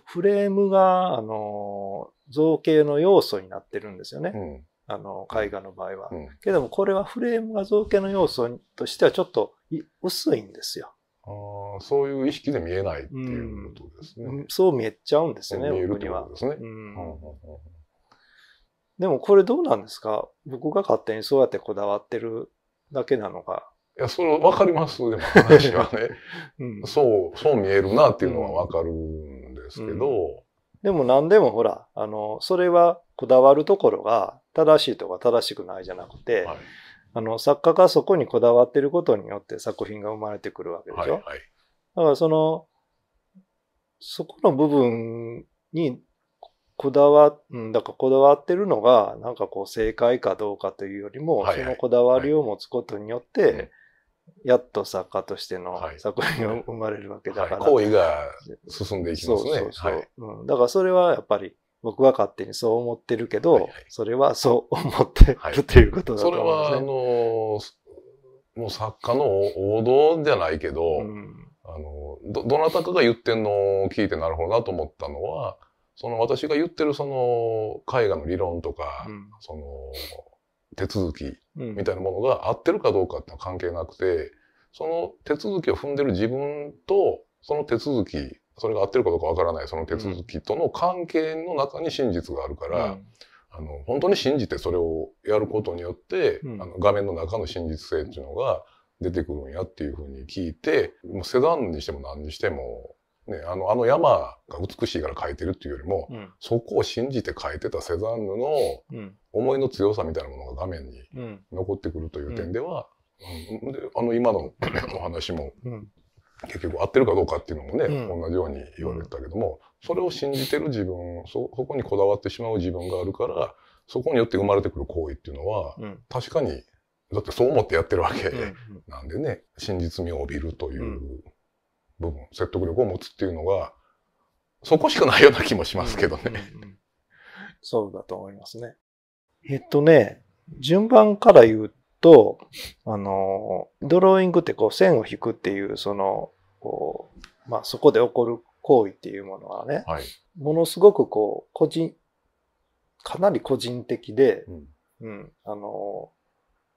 Speaker 1: フレームが、あの、造形の要素になってるんですよね。うん、あの、絵画の場合は。うん、けども、これはフレームが造形の要素としてはちょっと薄いんですよ。あそういう意識で見えないっていうことですね。うん、そう見えちゃうんですよね、見えるってことですね。でもこれどうなんですか僕が勝手にそうやってこだわってるだけなのか。
Speaker 2: いや、それわかります、でも話は
Speaker 1: ね、<laughs> うん、そう、そう見えるなっていうのは
Speaker 2: わかるん
Speaker 1: ですけど、うんうんでも何でもほら、あの、それはこだわるところが正しいとか正しくないじゃなくて、はい、あの、作家がそこにこだわってることによって作品が生まれてくるわけでしょ。はいはい、だからその、そこの部分にこだわ、うん、だからこだわってるのが、なんかこう正解かどうかというよりも、はいはい、そのこだわりを持つことによって、はい、やっと作家としての作品が生まれるわけだから。はい、行為が
Speaker 2: 進んでいきますね。そうそうそう、はい、うん。だ
Speaker 1: からそれはやっぱり僕は勝手にそう思ってるけど、はいはい、それは
Speaker 2: そう思ってるということだと思うんすね。それは、あのもう作家の王道じゃないけど、うん、あのど、どなたかが言ってんのを聞いてなるほどなと思ったのは、その私が言ってるその絵画の理論とか、うん、その手続きみたいなものが合ってるかどうかっての関係なくて、その手続きを踏んでる自分と、その手続きそれが合ってるかどうかわからないその手続きとの関係の中に真実があるから、うん、あの本当に信じてそれをやることによって、うん、あの画面の中の真実性っていうのが出てくるんやっていうふうに聞いてもうセダンにしても何にしても、ね、あのあの山が美しいから描いてるっていうよりも、うん、そこを信じて描いてたセザンヌの思いの強さみたいなものが画面に残ってくるという点では、うん、であの今の <clears throat> お話も。結局合ってるかどうかっていうのもね、うん、同じように言われてたけども、それを信じてる自分そこにこだわってしまう自分があるからそこによって生まれてくる行為っていうのは、うん、確かにだってそう思ってやってるわけなんでね、うんうん、真実味を帯びるという部分、説得力を持つっていうのがそこしかないような気もしますけどね。うんうんうん、そうだと思いますね。
Speaker 1: えっとね順番から言うとあのドローイングってこう線を引くっていうそのこう、まあ、そこで起こる行為っていうものはね、はい、ものすごくこう、個人、かなり個人的で、うん、うん、あの、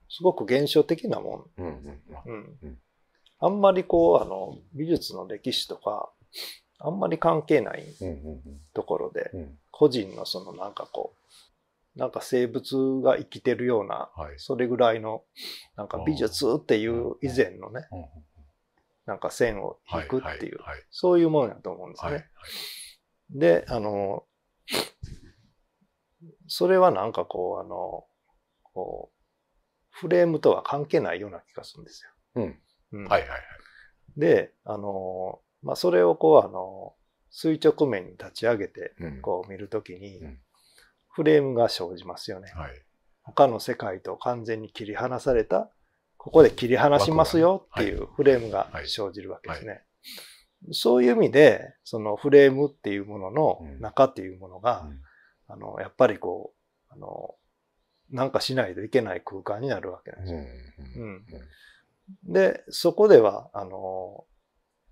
Speaker 1: すごく現象的なもん。うん、うんうんあんまりこう、あの、美術の歴史とか、あんまり関係ないところで、個人のそのなんかこう、なんか生物が生きてるような、はい、それぐらいの、なんか美術っていう以前のね、なんか線を引くっていう、そういうものだと思うんですね。で、あの、それはなんかこう、あの、こう、フレームとは関係ないような気がするんですよ。
Speaker 2: うん。うん、はいはいはい。
Speaker 1: で、あの、まあ、それをこう、あの、垂直面に立ち上げて、こう見るときに、フレームが生じますよね、うんはい。他の世界と完全に切り離されたここで切り離しますよっていうフレームが生じるわけですね。そういう意味で、そのフレームっていうものの中っていうものが、あの、やっぱりこう、あの、なんかしないといけない空間になるわけなんですよ。で、そこでは、あの、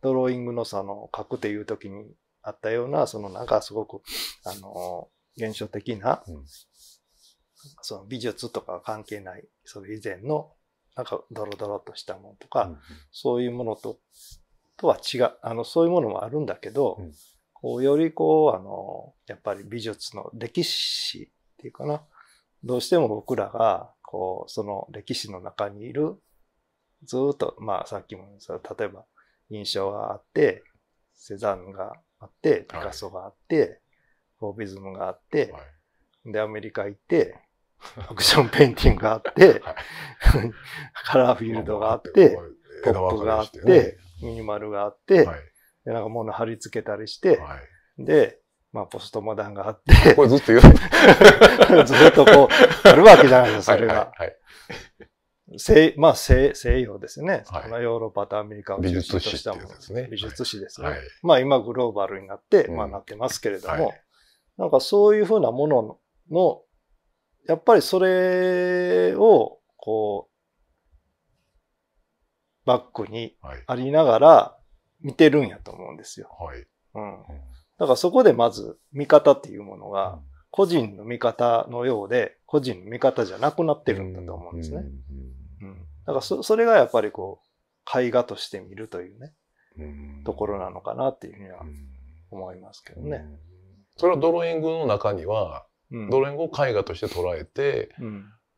Speaker 1: ドローイングのその書くっていう時にあったような、そのなんかすごく、あの、現象的な、その美術とか関係ない、それ以前のなんかドロドロとしたものとか、うん、そういうものととは違うあのそういうものもあるんだけど、うん、こうよりこうあのやっぱり美術の歴史っていうかなどうしても僕らがこうその歴史の中にいるずっとまあさっきも例えば印象があってセザンヌがあってピカソがあって、はい、フォービズムがあって、はい、でアメリカ行ってアクションペインティングがあって、<laughs> カラーフィールドがあって、ポップがあって、ミニマルがあって、で、なんか物貼り付けたりして、で、まあ、ポストモダンがあって。<laughs> これずっと言う <laughs> ずっとこう、あるわけじゃないですか、それが。はいはいはい、西まあ西、西洋ですね。はい、のヨーロッパとアメリカを中心としたものですね。美術史ですね。はい、まあ、今グローバルになって、まあ、なってますけれども、なんかそういうふうなもののやっぱりそれを、こう、バックにありながら見てるんやと思うんですよ。はい。うん。だからそこでまず見方っていうものが、個人の見方のようで、個人の見方じゃなくなってるんだと思うんですね。うん。だからそ、それがやっぱりこ
Speaker 2: う、絵画として見るというね、ところなのかなっていうふうには思いますけどね。それはドローイングの中には、ドロングを絵画として捉えて、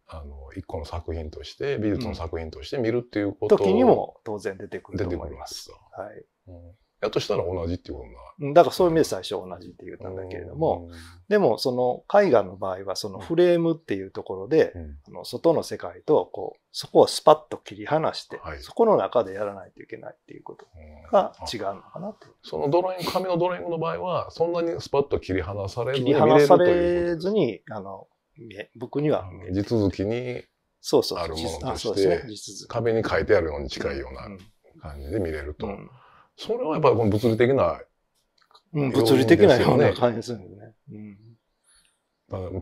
Speaker 2: あの一個の作品として美術の作品として見るっていうこと、うん、時にも当然出てくると思います。出てくるますはい、うんやとしたら同じっていうこ
Speaker 1: となだからそういう意味で最初同じって言ったんだけれども、でもその絵画の場合はそのフレームっていうところで、あの外の世界とこうそこをスパッと切り離して、そこの
Speaker 2: 中でやらないといけないっていうことが違うのかなって、そのドローイング紙のドローイングの場合はそんなにスパッと切り離されずに切り離され
Speaker 1: ずにあの
Speaker 2: 僕には地続きにそうそうあるものとして、壁に書いてあるように近いような感じで見れると。うんうんそれはやっぱりこの物理的な、うん、物理的なような感じですよね。うん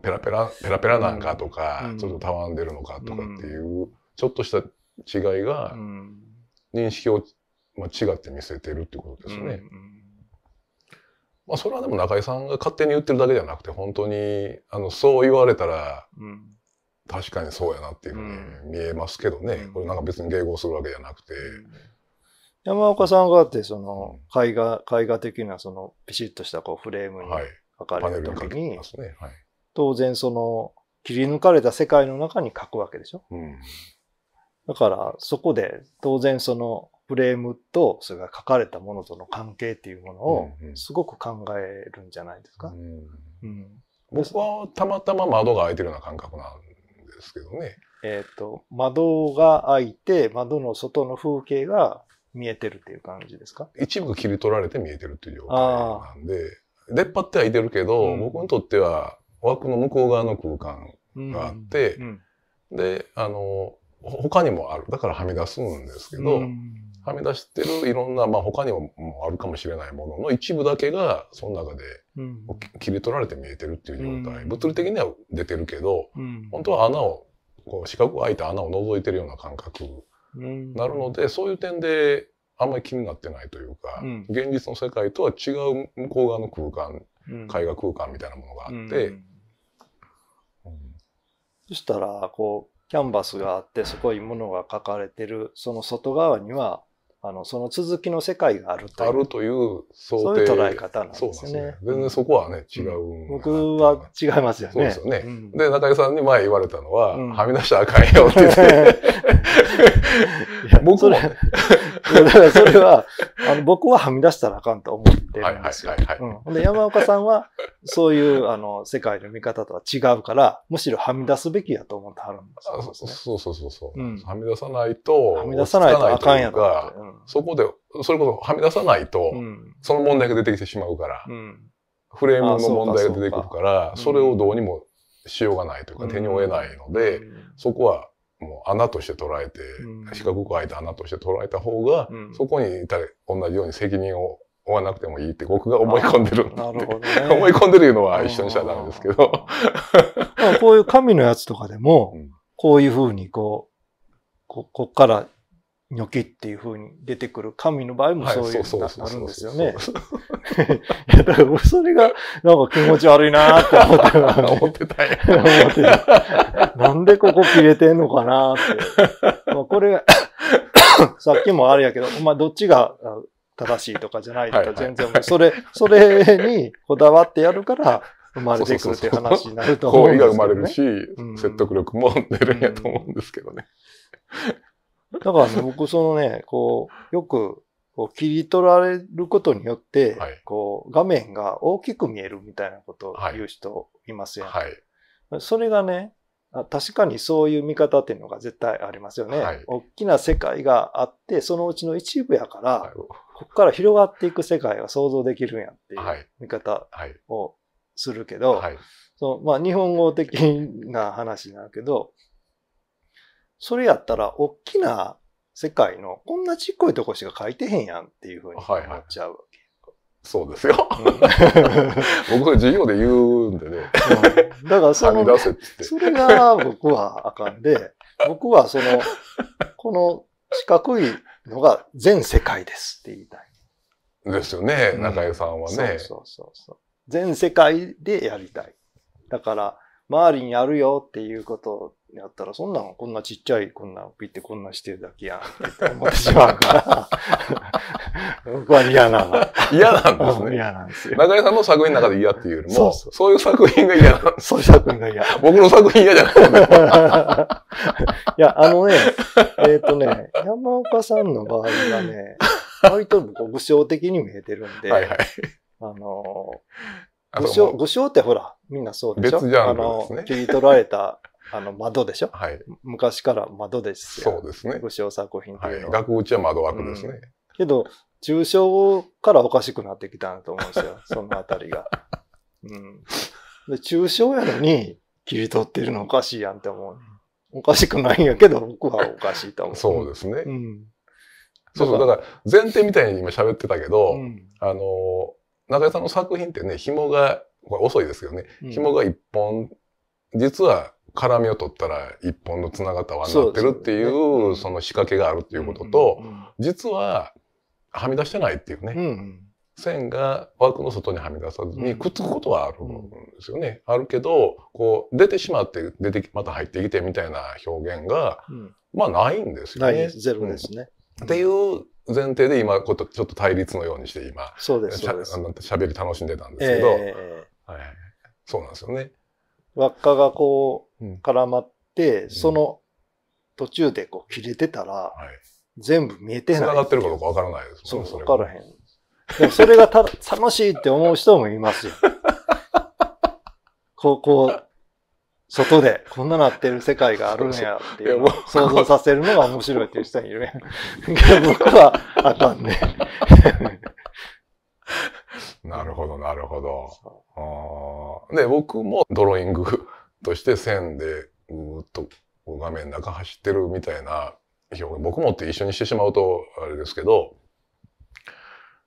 Speaker 2: ペラペラ、ペラペラなんかとか、ちょっとたわんでるのかとかっていう、ちょっとした違いが、認識を、まあ、違って見せてるってことですね。まあ、それはでも中井さんが勝手に言ってるだけじゃなくて、本当に、あの、そう言われたら、確かにそうやなっていうふうに見えますけどね。これなんか別に迎合するわけじゃなく
Speaker 1: て、山岡さんがあって、その、絵画、絵画的な、その、ピシッとしたこうフレームに書かれるときに、はいねはい、当然その、切り抜かれた世界の中に書くわけでしょ。うん、だから、そこで、当然その、フレームと、それが書かれたものとの関係っていうものを、すごく考
Speaker 2: えるんじゃないですか。うん、う
Speaker 1: ん、僕は
Speaker 2: たまたま窓が開いてるような感覚なんですけどね。えっ、ー、と、
Speaker 1: 窓が開いて、窓の外の風景が
Speaker 2: 見えてるっていう感じですか一部切り取られて見えてるっていう状態なんで、出っ張ってはいてるけど、うん、僕にとっては枠の向こう側の空間があって、うんうん、で、あの、他にもある。だからはみ出すんですけど、はみ出してるいろんな、まあ他にもあるかもしれないものの一部だけがその中で切り取られて見えてるっていう状態。物理的には出てるけど、本当は穴を、こう四角く開いた穴を覗いてるような感覚。なるので、そういう点であんまり気になってないというか、うん、現実の世界とは違う向こう側の空間、うん、絵画空間みたいなものがあって、うん、
Speaker 1: そしたらこうキャンバスがあってそこにのが描かれてるその外側にはあのその続きの世界があるというあるとい
Speaker 2: う想定。そういう捉え
Speaker 1: 方なんですね。そ
Speaker 2: うですね全然そこはね違う、うん、僕は違いますよね。そうですよね。うん、で中井さんに前言われたのは、うん、はみ出したらあかんよって言って <laughs> 僕も、ね、<laughs> だからそれは、
Speaker 1: あの僕ははみ出したらあかんと思ってるんですよ。うん、で山岡さんは、そういうあの世界の見方とは違うから、むしろはみ出
Speaker 2: すべきやと思ってはるんですよ、ね、そうそうそうそう、うん、はみ出さないと、はみ出さないとあかんやと、うん、そこで、それこそはみ出さないと、その問題が出てきてしまうから、フレームの問題が出てくるから、それをどうにもしようがないというか、手に負えないので、そこはもう穴として捉えて、四角く開いた穴として捉えた方が、うん、そこに同じように責任を負わなくてもいいって僕が思い込んでるね、<laughs> 思い込んでるいうのは一緒にしちゃダメですけど。<laughs>
Speaker 1: こういう神のやつとかでも、こういうふうにこう、こ、こっからニョキっていう風に出てくる神の場合もそういうとになるんですよね。いや、だからそれがなんか気持ち悪いなって思ってた。<laughs> 思ってたよ <laughs> なんでここ切れてんのかなって。まあこれ、<laughs> さっきもあれやけど、まあどっちが正しいとかじゃないとか全然、それ、それにこだわってやるから、生まれてくるっていう話になると思うんですけど、ね。が生まれ
Speaker 2: るし、説得力も出るんやと思うんですけどね。
Speaker 1: だからね、<laughs> 僕そのね、こう、よく、こう切り取られることによって、はい、こう、画面が大きく見えるみたいなことを言う人いますよね。はいそれがね、確かにそういう見方っていうのが絶対ありますよね。はい、大きな世界があって、そのうちの一部やから、はい、ここから広がっていく世界が想像できるんやっていう見方をするけど、はい、そのまあ、日本語的な話なんだけど、それやったら、大きな世界の、こんなちっこいとこしか書いてへんやんっていうふうになっちゃうわけ。はいはい、そうですよ。
Speaker 2: <laughs> 僕は授業で言うんでね。うん、だからその、それが僕はあかんで、<laughs> 僕はその、この四角い
Speaker 1: のが全世界ですって言いたい。
Speaker 2: ですよね、中江さんはね。そうそうそうそう。
Speaker 1: 全世界でやりたい。だから、周りにあるよっていうことやったら、そんなんこんなちっちゃい、こんなピッてこんなしてるだけやんって思ってしまうから、僕は嫌なの。嫌なんですね。嫌なんですよ。中
Speaker 2: 井さんの作品の中で嫌っていうよりも、そうそうそういう作品が嫌なんです。そういう作品が嫌。僕の作品嫌じゃない <laughs>
Speaker 1: いや、あのね、えっ、ー、とね、山岡さんの場合はね、割と僕、武将的に見えてるんで、はいはい、あのー、武将、武将ってほら、みんなそうでしょ別じゃん。ですあの、切り取られたあの、窓でしょはい。昔から窓ですよ。そうですね。武将作品というのは。はい、額縁は窓枠ですね。うん、けど、中小からおかしくなってきたんだと思うんですよ。<laughs> そのあたりが。うん。で、中小やのに切り取ってるのおかしいやんって思う。おかしくないん
Speaker 2: やけど、僕はおかしいと思う。そうですね。うん。そうそう。だから、前提みたいに今喋ってたけど、うん、あの、中井さんの作品ってね、紐が、これ遅いですけどね、紐が一本、実は絡みを取ったら一本の繋がった輪になってるっていうその仕掛けがあるっていうことと、実ははみ出してないっていうね、線が枠の外にはみ出さずにくっつくことはあるんですよね。あるけどこう出てしまって出てまた入ってきてみたいな表現が、まあないんですよね。ゼロですね、っていう前提で今ことちょっと対立のようにして今そうですしゃしゃべり楽しんでたんですけど、はい、そうなんですよね。
Speaker 1: 輪っかがこう絡まって、うん、その途中でこう切れてたら、全部見えてない。繋がってるか
Speaker 2: どうかわからないですもんね。そう、わからへん。
Speaker 1: でもそれがた楽しいって思う人もいますよ。<laughs> こう、こう、外でこんななってる世界があるんやっていう想像させるのが面白いっていう人いるね。<laughs>
Speaker 2: 僕はあかんね。<laughs> なるほど、なるほど。で、僕もドローイングとして線でうーっと画面の中走ってるみたいな表現僕もって一緒にしてしまうとあれですけど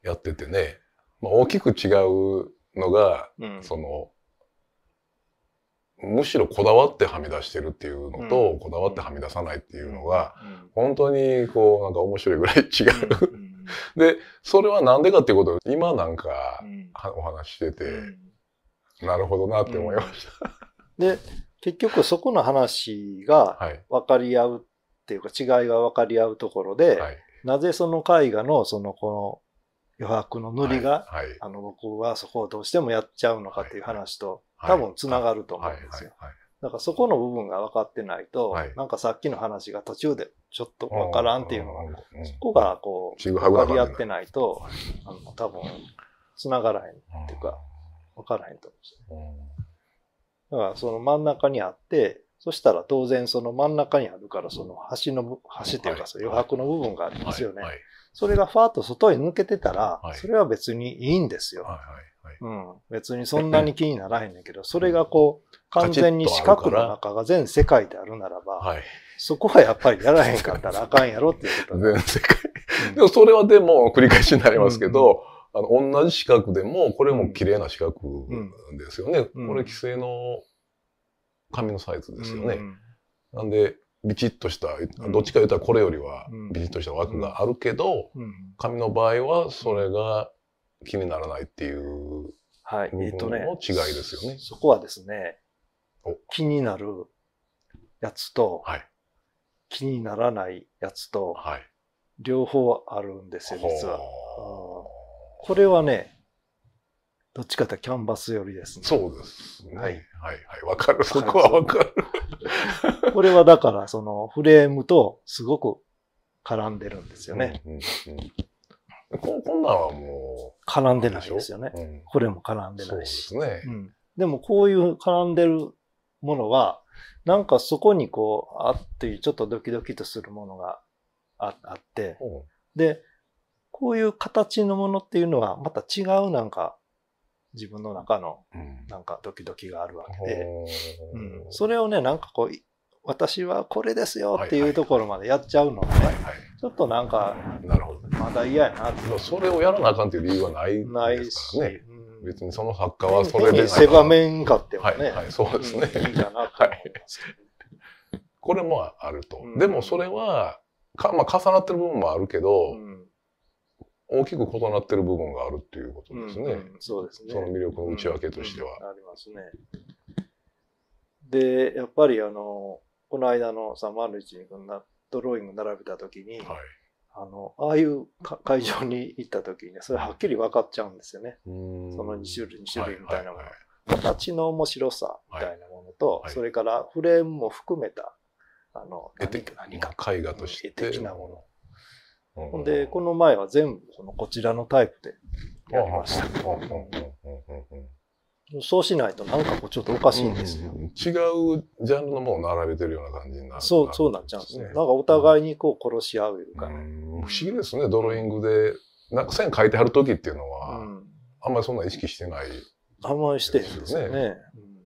Speaker 2: やっててね、まあ、大きく違うのが、うん、そのむしろこだわってはみ出してるっていうのと、うん、こだわってはみ出さないっていうのが、うん、本当にこうなんか面白いぐらい違うでそれは何でかっていうことを今なんかお話してて、なるほどなって思いまし
Speaker 1: た。で、結局そこの話が分かり合うっていうか、違いが分かり合うところで、はい、なぜその絵画のそのこの余白の塗りが、はいはい、あの僕はそこをどうしてもやっちゃうのかっていう話と、多分つながると思うんですよ。だからそこの部分が分かってないと、はい、なんかさっきの話が途中でちょっと分からんっていうのが、そこがこう、分かり合ってないと、あの多分、つながらへんっていうか、分からへんと思うんですだからその真ん中にあって、そしたら当然その真ん中にあるからその端の、端っていうか余白の部分がありますよね。それがファーッと外へ抜けてたら、それは別にいいんですよ。うん、別にそんなに気にならへんねんけど、それがこう、完全に四角の中が全
Speaker 2: 世界であるならば、はい、そこはやっぱりやらへんかったらあかんやろっていうこと。<laughs> 全世界。でもそれはでも繰り返しになりますけど、あの同じ四角でもこれも綺麗な四角ですよね、うん、これ既成の紙のサイズですよね、うん、なんでビチッとした、どっちか言ったらこれよりはビチッとした枠があるけど、紙の場合はそれが気にならないっていうはいえとね、の違いですよね、はいえーね、そこはですね気になる
Speaker 1: やつと、はい、気にならないやつと、はい、両方あるんですよ実は。これはね、どっちかとキャンバスよりですね。そうですね。
Speaker 2: はい。はいはい。わかる。そこはわかる。
Speaker 1: <laughs> これはだから、そのフレームとすごく絡んでるんですよね。うんうんうん、ここんなんはもう。絡んでないですよね。うん、これも絡んでないし。そうですね、うん。でもこういう絡んでるものは、なんかそこにこう、あっていうちょっとドキドキとするものがああって、うん、で、こういう形のものっていうのはまた違うなんか自分の中のなんかドキドキがあるわけで、うん、それをねなんかこう私はこれですよっていうところまでやっちゃうのね、ちょっとなんか
Speaker 2: なるほどまだ嫌やなってそれをやらなあかんっていう理由はないですからね別にその作家はそれで狭めんかってもね、はいそうですね、いいゃなと思いますこれもあると、でもそれはか、まあ、重なってる部分もあるけど、大きく異なってる部分があるっていうことですね。うんうん、そうですね。その魅力の内訳としては。
Speaker 1: うん、ありますね。で、やっぱりあの、この間のさ、マルチ君がドローイング並べた時に、はい、あの、ああいう会場に行った時に、ね、それはっきり分かっちゃうんですよね。その2種類、2種類みたいなもの。はいはいはい形の面白さみたいなものと、はいはい、それからフレームも含めたあの何か絵画として絵的なもの。ほんで、この前は全部そのこちらのタイプでやりました。そうしないとなんかこうちょっとおかしいんですよ。うん違うジャンルのもの
Speaker 2: を並べてるような感じになる。そう、そうなっちゃうんですね。なんかお互いにこう殺し合ういうかね、不思議ですね、ドローイングで。なんか線書いてはる時っていうのは、うん、あんまりそんな意識してない、ね、
Speaker 1: あんまりしてるんですよね。うん、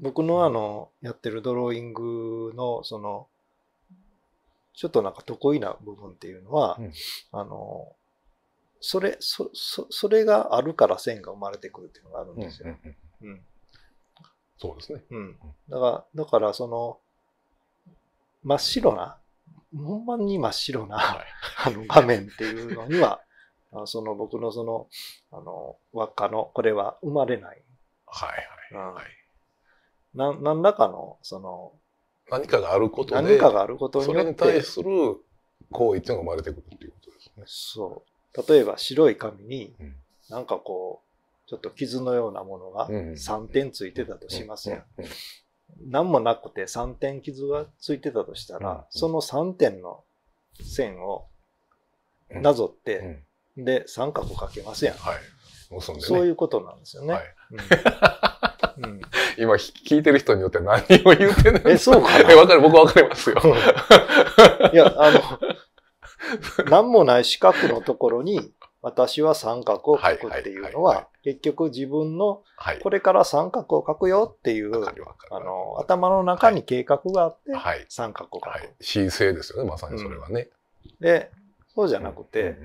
Speaker 1: 僕のあの、やってるドローイングのその、ちょっとなんか得意な部分っていうのは、うん、あの、それ、そ、そ、それがあるから線が生まれてくるっていうのがあるんですよ。うんうん、うんうん。そうですね。うん。だから、だからその、真っ白な、ほんまに真っ白な、はい、<laughs> あの画面っていうのには、<laughs> その僕のその、あの、輪っかの、これは生まれない。はいはい、はい。うん、な、何らかの、その、何かがあることで何かがあることにそれに対する
Speaker 2: 行為っていうのが生まれてくるってい
Speaker 1: うことですね。そう例えば白い紙に、なんかこうちょっと傷のようなものが3点ついてたとしますやん。何もなくて3点傷がついてたとしたら、その3点の線をなぞって、で三角かけますやん、はい、
Speaker 2: そういうこと
Speaker 1: なんですよね。はい
Speaker 2: うん、今、聞いてる人によって何を言ってんのえ、そうか <laughs> え、わかる、僕わかりますよ。いや、あの、
Speaker 1: 何もない四角のところに、私は三角を書くっていうのは、結局自分のこれから三角を書くよっていう、あの頭の中に計画があって、三角を書く、はい
Speaker 2: 神聖ですよね、まさにそれはね。
Speaker 1: で、そうじゃなくて、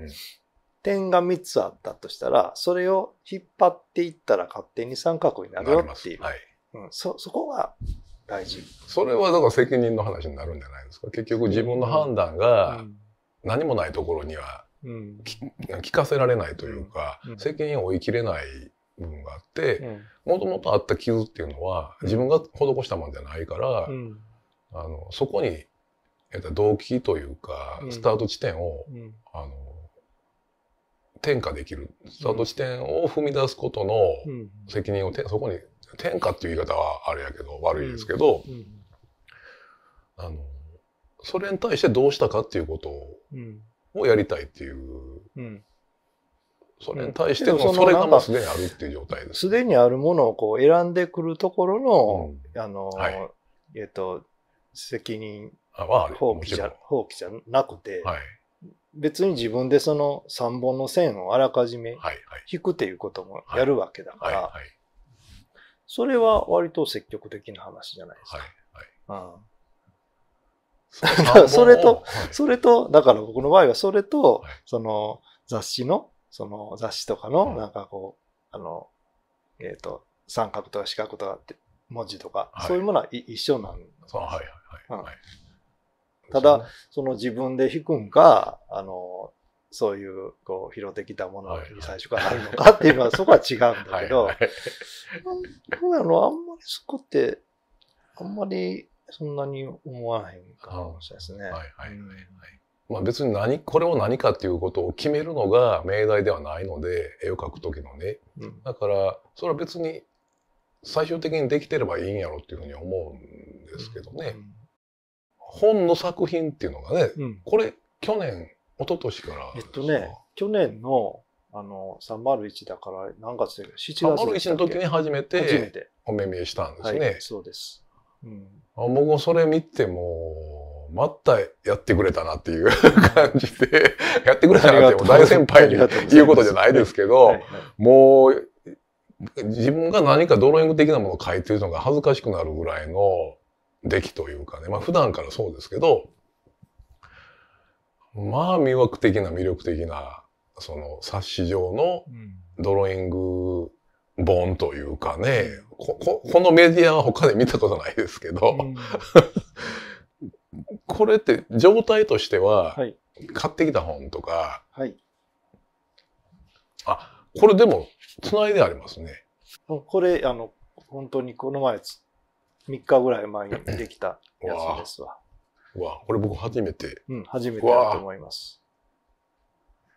Speaker 1: 点が3つあったとしたら、それを引っ張っていった
Speaker 2: ら勝手に三角になるよっていう。はい、うん、そ、そこが大事。それはだから責任の話になるんじゃないですか。結局自分の判断が何もないところには、うん、聞かせられないというか、うん、責任を負いきれない部分があって、もともとあった傷っていうのは自分が施したもんじゃないから、うん、あのそこにえっと、動機というか、スタート地点を、あの転嫁できる、スタート地点を踏み出すことの責任をそこに、転嫁っていう言い方はあれやけど、悪いですけど、あの、それに対してどうしたかっていうことをやりたいっていう、それに対しての、それがもうすでにあるっていう状態
Speaker 1: です。すでにあるものをこう選んでくるところの、あの、えっと、責任放棄じゃ、放棄じゃなくて、別に自分でその3本の線をあらかじめ引くっていうこともやるわけだから、それは割と積極的な話じゃないですか。はいはいうん、それと、それと、だから僕の場合はそれと、その雑誌の、その雑誌とかの、なんかこう、あの、えっ、と、三角とか四角とかって文字とか、そういうものは一緒なんです。はいはいはい。ただ、その自分で弾くんか、あの、そういう、こう、拾ってきたものに最初からあるのかっていうのは、<laughs> そこは違うんだけど、どうやろあんまりそこって、あんまりそんなに思わかもしれないですね。はいはいはい、
Speaker 2: まあ別に何、これを何かっていうことを決めるのが命題ではないので、絵を描く時のね。だから、それは別に最終的にできてればいいんやろっていうふうに思うんですけどね。うん本の作品っていうのがね、うん、これ去年一昨年からえっとね去年のあの
Speaker 1: 301だから
Speaker 2: 何月で7月で301の時に初めてお目見えしたんですね、はい、そうです、うん、あ僕もそれ見てもまたやってくれたなっていう感じでやってくれたなって大先輩に言うことじゃないですけど、はいはい、もう自分が何かドローイング的なものを書いてるのが恥ずかしくなるぐらいの出来というかね、まあ普段からそうですけど、まあ魅惑的な魅力的な、その冊子上のドローイング本というかね、このメディアは他で見たことないですけど、うん、これって状態としては、買ってきた本とか、はい、あ、これでも繋いでありますね。
Speaker 1: これ、あの、本当にこの前3日ぐらい前にできた
Speaker 2: やつですわ。わこれ僕初めて。うん、初めてだと思います。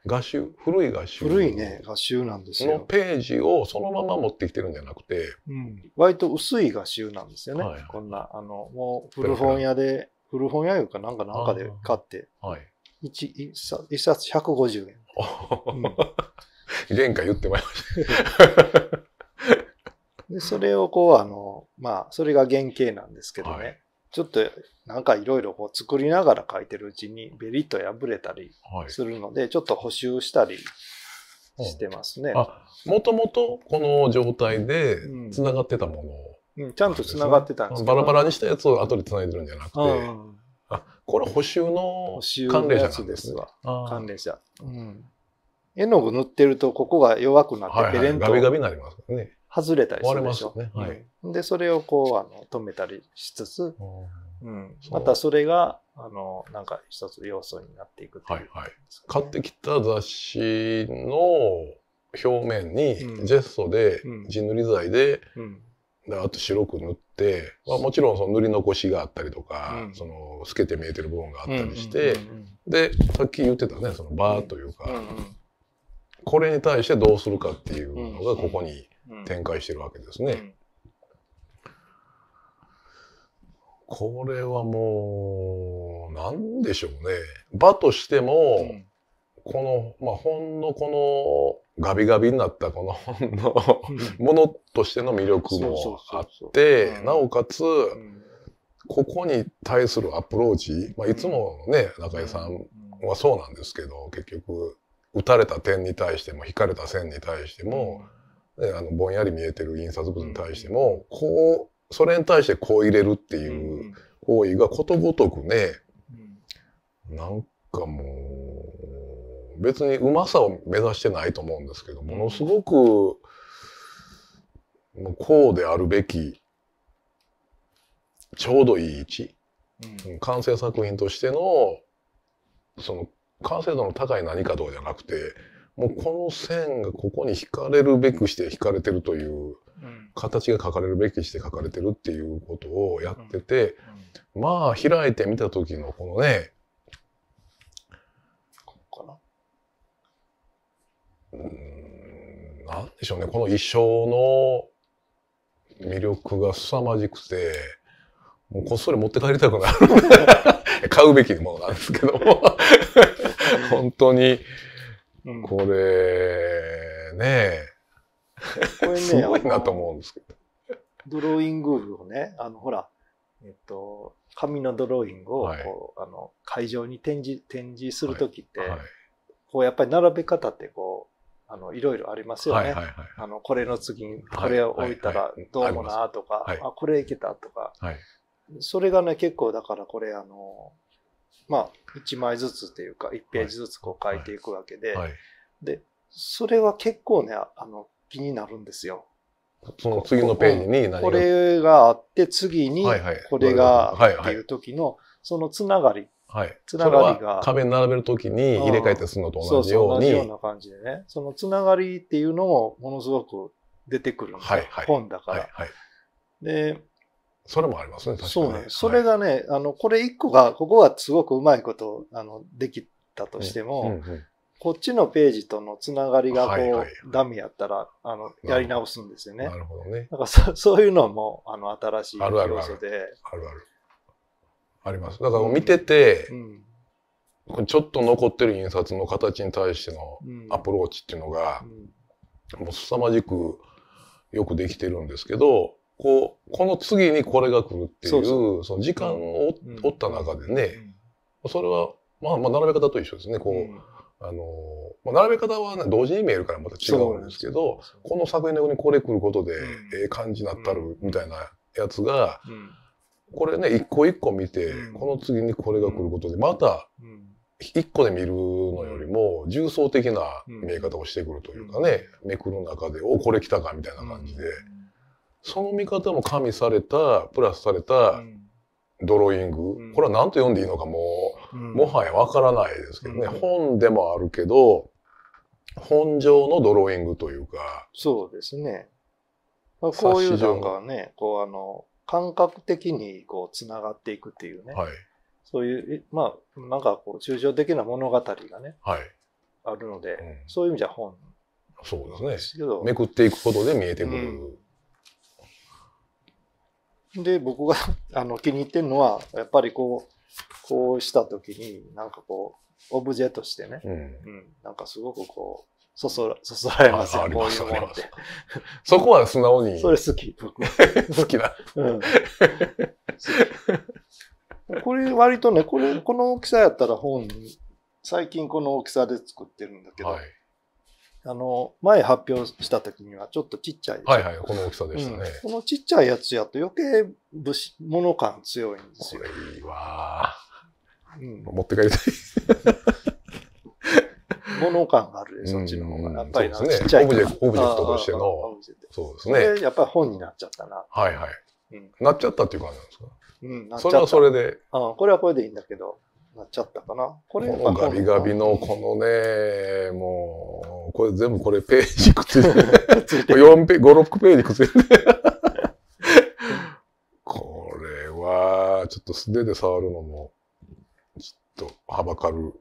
Speaker 2: 画集、古い画集。古い
Speaker 1: ね、画集なんですよ。この
Speaker 2: ページをそのまま持ってきてるんじゃなくて。うん、
Speaker 1: 割と薄い画集なんですよね。はい、こんな、あの、もう古本屋で、古本屋いうかなんかなんかで買って。はい。一一冊一冊150円。うん、
Speaker 2: 原 <laughs> 価言ってまいりまし
Speaker 1: た。で、それをこう、あの、まあ、それが原型なんですけどね、はい、ちょっとなんかいろいろこう作りながら書いてるうちにベリッと破れたりするので、はい、ちょっと補修したりしてます
Speaker 2: ね。もともとこの状態でつながってたものを、
Speaker 1: うん、うん、ちゃんとつながってたんですね、バラバラにしたや
Speaker 2: つを後でつないでるんじゃなくて、
Speaker 1: うんあこれ補修の関連者ですわ、ね。関連者。うん絵の具塗ってるとここが弱くなってベレンと、はいはい、ガビガビになりますね外れたりするでしょ。ねはい、で、それをこう、あの、止めたりしつつ、うん、またそれが、あの、なんか一つ要素になっていくていう、ね、はいはい。
Speaker 2: 買ってきた雑誌の表面に、ジェストで、地塗り剤で、うんであと白く塗って、まあ、もちろんその塗り残しがあったりとか、うん、その透けて見えてる部分があったりして、でさっき言ってたねそのバーというか、うんうん、これに対してどうするかっていうのがここに展開してるわけですね。これはもう、なんでしょうね。場としても、この、まあ、ほんのこのガビガビになったこの本のものとしての魅力もあって、なおかつ、ここに対するアプローチ、まあ、いつもね、中井さんはそうなんですけど、結局、打たれた点に対しても引かれた線に対しても、ね、あのぼんやり見えてる印刷物に対してもこうそれに対してこう入れるっていう行為がことごとくねなんかもう別にうまさを目指してないと思うんですけどものすごくこうであるべきちょうどいい位置、完成作品としてのその完成度の高い何かとかじゃなくて、もうこの線がここに引かれるべくして引かれてるという、形が書かれるべきして書かれてるっていうことをやってて、まあ開いてみた時のこのね、うん、なんでしょうね、この衣装の魅力が凄まじくて、もうこっそり持って帰りたくなる買うべきものなんですけども <laughs> 本当に、これ、ね、これね、すごいなと思うんですけど。
Speaker 1: ドローイング部をね、あの、ほら、えっと、紙のドローイングを、はい、あの会場に展示展示するときって、はいはい、こうやっぱり並べ方ってこうあのいろいろありますよね、はいはいはい、あのこれの次にこれを置いたらどうもなとか、あこれいけたとか、それがね、結構だからこれ、あの、まあ、1枚ずつというか、1ページずつこう書いていくわけで、はいはい、で、それは結構ね、あの、気になるんですよ。
Speaker 2: その次のページに何これ
Speaker 1: があって、次にこれがっていう時の、そのつながり。
Speaker 2: はい。つながりが。壁並べるときに入れ替えてするのと同じように。そうそう同じような
Speaker 1: 感じでね。そのつながりっていうのもものすごく出てくるはいはい、本だから。はいはい、
Speaker 2: で、それもありますね、確かに。そうね。そ
Speaker 1: れがね、あの、これ一個が、ここはすごくうまいこと、あの、できたとしても、うんうん、こっちのページとのつながりがこう、はいはいダメやったら、あの、やり直すんですよね。なるほどね。なんかそそういうのも、あの、新しい要素で。あるあるある
Speaker 2: あります。だから見てて、うんちょっと残ってる印刷の形に対してのアプローチっていうのが、うん、もう凄まじくよくできてるんですけど、こう、この次にこれが来るっていう、そうそうその時間をおった中でね、それは、まあ、まあ、並べ方と一緒ですね。こう、あの、まあ、並べ方は、ね、同時に見えるからまた違うんですけど、この作品の横にこれ来ることで、ええ感じになったるみたいなやつが、これね、一個一個見て、この次にこれが来ることで、また、一個で見るのよりも、重層的な見え方をしてくるというかね、めくる中で、お、これ来たかみたいな感じで、その見方も加味された、プラスされたドローイング。うん、これは何と読んでいいのかもう、うん、もはやわからないですけどね、うん、本でもあるけど、本上のドローイングというか。そうですね。
Speaker 1: まあ、こういうのがね、こうあの、感覚的にこう繋がっていくっていうね。はい、そういう、まあ、なんかこう、抽象的な物語がね、はい、あるので、そういう意味じゃ本。そうですね。めくっていくことで見えてくる。で、僕が <laughs> あの気に入ってるのは、やっぱりこう、こうした時に、なんかこう、オブジェとしてね、うん、なんかすごくこう、
Speaker 2: そそら、そそられますよ、こういうものって。そこは素直に。それ好き、僕。<laughs> 好きだ。うん。
Speaker 1: これ割とね、これ、この大きさやったら本、最近この大きさで作ってるんだけど、はい、あの、前発表した時にはちょっとちっちゃい。はいはい、この
Speaker 2: 大きさでしたね。う
Speaker 1: ん、このちっちゃいやつやと余計物物感強いんですよ。これいいわ、
Speaker 2: うん、持って帰りたい。<laughs> 物感があるで、そっちの方が。やっぱりな、うん、ちっちゃいオブジェクト、オブジェクトとしての。そうです
Speaker 1: ね。やっぱり本になっちゃった
Speaker 2: な。はいはい。うん、なっちゃったっていう感じなんですかうん、なっちゃった。それはそれで。うん、これはこれでいいんだけど。なっちゃったかな。これこのガビガビのこのね、もう、これ全部これページくっついてる、ね、4ペ、5、6ページくっついてる、ね。これは、ちょっと素手で触るのも、ちょっとはばかる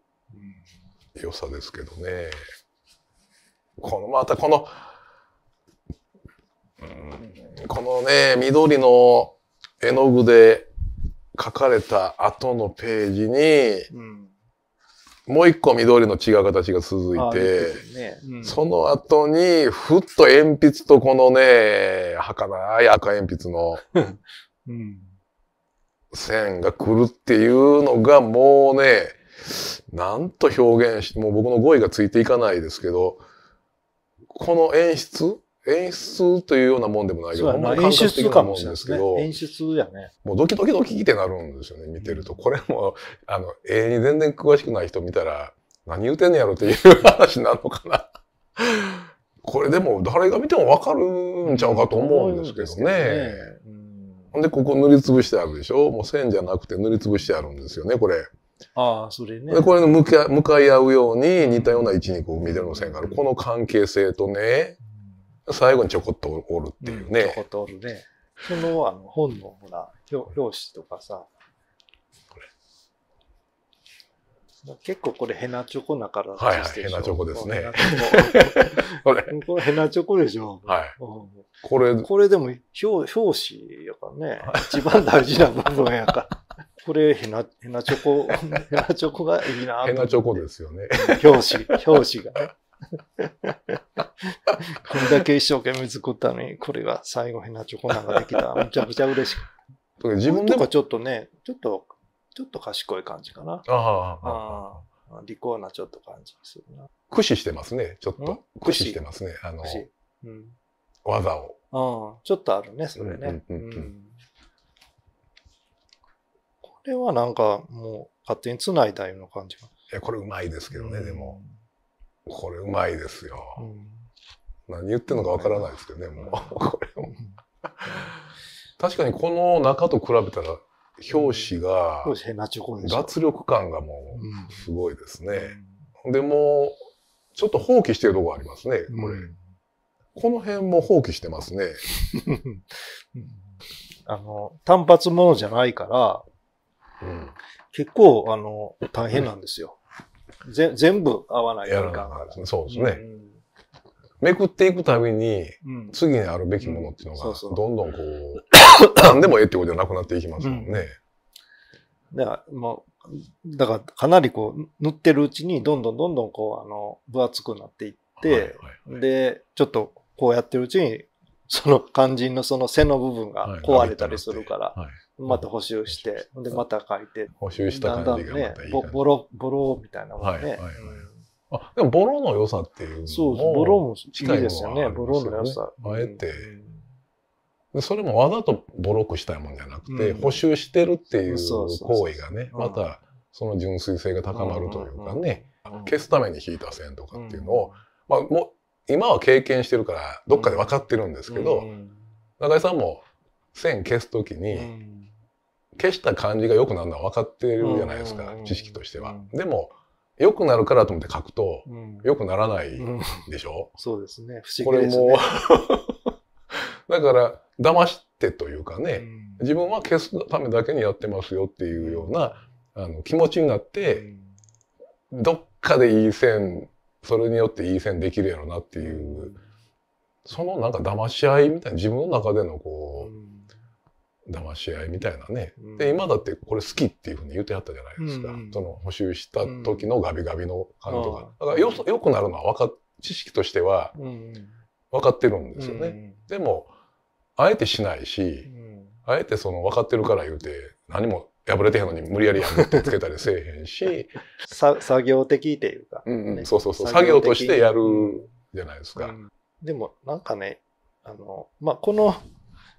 Speaker 2: 良さですけどね。この、またこの、うん、このね、緑の絵の具で、書かれた後のページに、もう一個緑の違う形が続いて、その後に、ふっと鉛筆とこのね、儚い赤鉛筆の <laughs> 線が来るっていうのがもうね、なんと表現して、もう僕の語彙がついていかないですけど、この演出演出というようなもんでもないけど、ほんまに感覚的なもんですけど、演出やね。もうドキドキドキってなるんですよね、見てると。これも、あの、絵に全然詳しくない人見たら、何言うてんねやろっていう話なのかな。これでも誰が見てもわかるんちゃうかと思うんですけどね。ほんで、ここ塗りつぶしてあるでしょもう線じゃなくて塗りつぶしてあるんですよね、これ。
Speaker 1: ああ、それね。で、こ
Speaker 2: れの向向かい合うように似たような位置にこう見てるの線がある。この関係性とね、最後にちょこっとおるっていうね。うん、ちょこっ
Speaker 1: とおるね。そのあの本のほら表紙とかさ結構これヘナチョコなからはい、はい、ヘナチョコですね。これ。これヘナチ
Speaker 2: ョコでしょ。はい。これ。これでも
Speaker 1: 表表紙やからね。一番大事な部分やから。これヘナ、ヘナチョコ、<laughs> ヘナチョコがいいな。ヘナチョコですよね。表紙、表紙がね。こんだけ一生懸命作ったのに、これが最後ヘナチョコなんかできた。<laughs> むちゃくちゃ嬉しく。自分とかちょっとね、ちょっと、ちょっと賢い感じかな。ああ。あ利口なちょっと感じするな。
Speaker 2: 駆使してますね、ちょっと。駆使してますね、あの、技
Speaker 1: を。ちょっとあるね、それね。これはなんかもう勝手につないだような感じが。い
Speaker 2: や、これうまいですけどね、でも。うんこれうまいですよ、うん、何言ってるのかわからないですけどね、うん、も <laughs> うこれも確かにこの中と比べたら表紙が脱力感がもうすごいですね、でもちょっと放棄してるとこありますねこれ、この辺も放棄してますね
Speaker 1: あの単発ものじゃないから、うん、結構あの大変なんですよ、ぜ全部合
Speaker 2: わないといかんから。そうですね。めくっていくたびに、次にあるべきものっていうのが、どんどんこう、何でもええってことじゃなくなっていきますもんね。
Speaker 1: だから、もう、だから、かなりこう、塗ってるうちに、どんどんどんどんこう、あの、分厚くなっていって、で、ちょっとこうやってるうちに、その肝心のその背の部分が壊れたりするから、また補修して、で、ま
Speaker 2: た書いて。補修した感じがまたいい、ね、
Speaker 1: ボロ、ボロみたいなもんね。はいはいはい、あ、
Speaker 2: でもボロの良さっていうそう、ボロも近いですよね。ボロの良さ。あえて、でそれもわざとボロくしたいもんじゃなくて、うん、補修してるっていう行為がね、またその純粋性が高まるというかね、うん消すために引いた線とかっていうのを、まあもう今は経験してるからどっかで分かってるんですけど、中井さんも線消すときに、消した感じが良くなるのは分かってるじゃないですか、知識としては。でも良くなるからと思って書くと、良くならないでしょ、うん、そうですね。不思議ですね。これも <laughs> だから、騙してというかね、自分は消すためだけにやってますよっていうようなあの気持ちになって、どっかでいい線、それによっていい線できるやろなっていう、そのなんか騙し合いみたいな自分の中でのこう、騙し合いみたいなね、うん、で今だってこれ好きっていうふうに言うてはったじゃないですか、うんその補修した時のガビガビの感じとか、だからよよくなるのは分か知識としては分かってるんですよね、うんでもあえてしないし、あえてその分かってるから言うて何も破れてへんのに無理やり破ってつけたりせえへんし <laughs> 作業的っていうか、ね、うんうん、そうそうそう作業としてやるじゃないですか、
Speaker 1: でもなんかねあのまあこの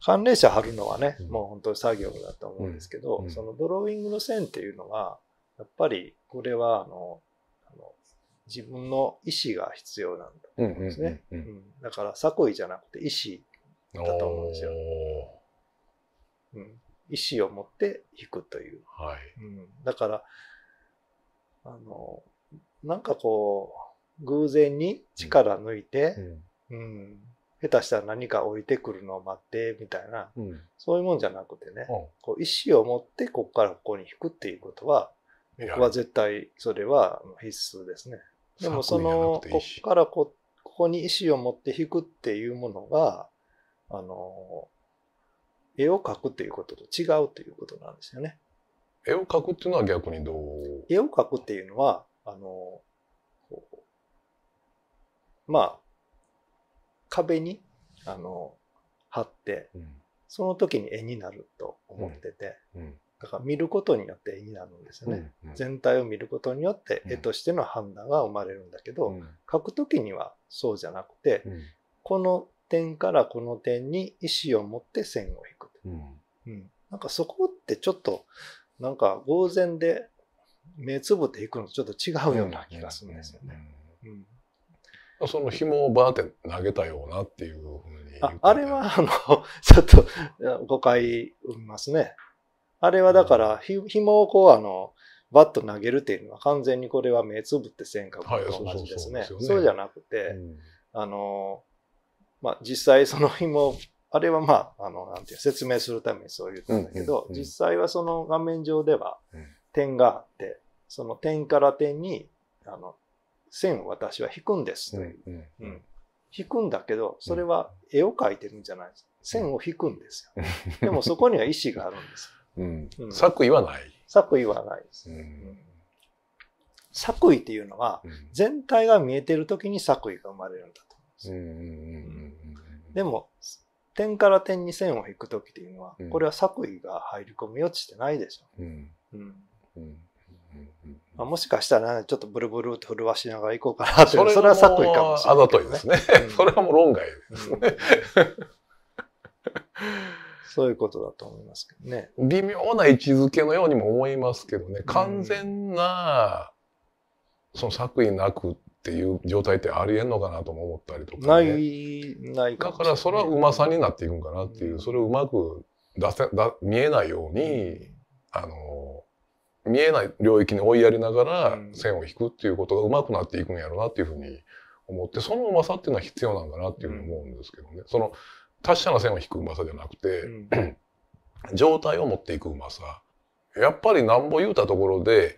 Speaker 1: 関連者貼るのはね、もう本当に作業だと思うんですけど、そのドローイングの線っていうのは、やっぱりこれはあの、あの自分の意思が必要なんだと思うんですね。だから、作為じゃなくて意思だと思うんですよ。うん、意思を持って引くという。はいうん、だから、あの、なんかこう、偶然に力抜いて、うん、うん下手したら何か降りてくるのを待ってみたいな、うん、そういうもんじゃなくてね、うん、こう意思を持ってここからここに引くっていうことは僕は絶対それは必須ですね。でもそのここからこここに意思を持って引くっていうものがあの絵を描くっていうことと違うということなんですよね。絵を描くっていうのは逆にどう絵を描くっていうのはあのまあ壁にあの貼って、うん、その時に絵になると思ってて、うん、だから見ることによって絵になるんですよね、うん、全体を見ることによって絵としての判断が生まれるんだけど、描く時にはそうじゃなくて、この点からこの点に意思を持って線を引くと、うんなんかそこってちょっとなんか偶然で目つぶっていくのとちょっと違うような
Speaker 2: 気がするんですよね。うんその紐をバーって投げたようなっていうふうに
Speaker 1: あ。あれは、あの、<laughs> ちょっと誤解生みますね。あれはだから、ひ、紐をこう、あの、バッと投げるっていうのは完全にこれは目つぶって尖閣と同じですね。そうじゃなくて、あの、まあ、実際その紐、あれはまあ、あの、なんていう、説明するためにそう言ったんだけど、実際はその画面上では点があって、その点から点に、あの、線を私は引くんですという。うん、引くんだけど、それは絵を描いてるんじゃないです。線を引くんですよ。<laughs> でもそこには意志があるんです。
Speaker 2: うん、作為はない
Speaker 1: 作為はないです。作為っていうのは、全体が見えてる時に作為が生まれるんだと思うんですも、点から点に線を引く時っていうのは、これは作為が入り込み落ちてないでしょ。うんうんまあ、もしかしたら、ね、ちょっとブルブルと震わしながら行こうかなというそれは作為かもしれない、ね、あざといですね、ん、それはもう論外ですね、
Speaker 2: うん、そういうことだと思いますけどね微妙な位置づけのようにも思いますけどね完全な、その作為なくっていう状態ってありえんのかなとも思ったりとか、ね、ないないか、だからそれはうまさになっていくんかなっていう、それをうまく出せだ見えないように、あの見えない領域に追いやりながら線を引くっていうことがうまくなっていくんやろうなっていうふうに思ってそのうまさっていうのは必要なんかなっていうふうに思うんですけどね、その達者な線を引くうまさじゃなくて、うん、<clears throat> 状態を持っていくうまさやっぱりなんぼ言うたところで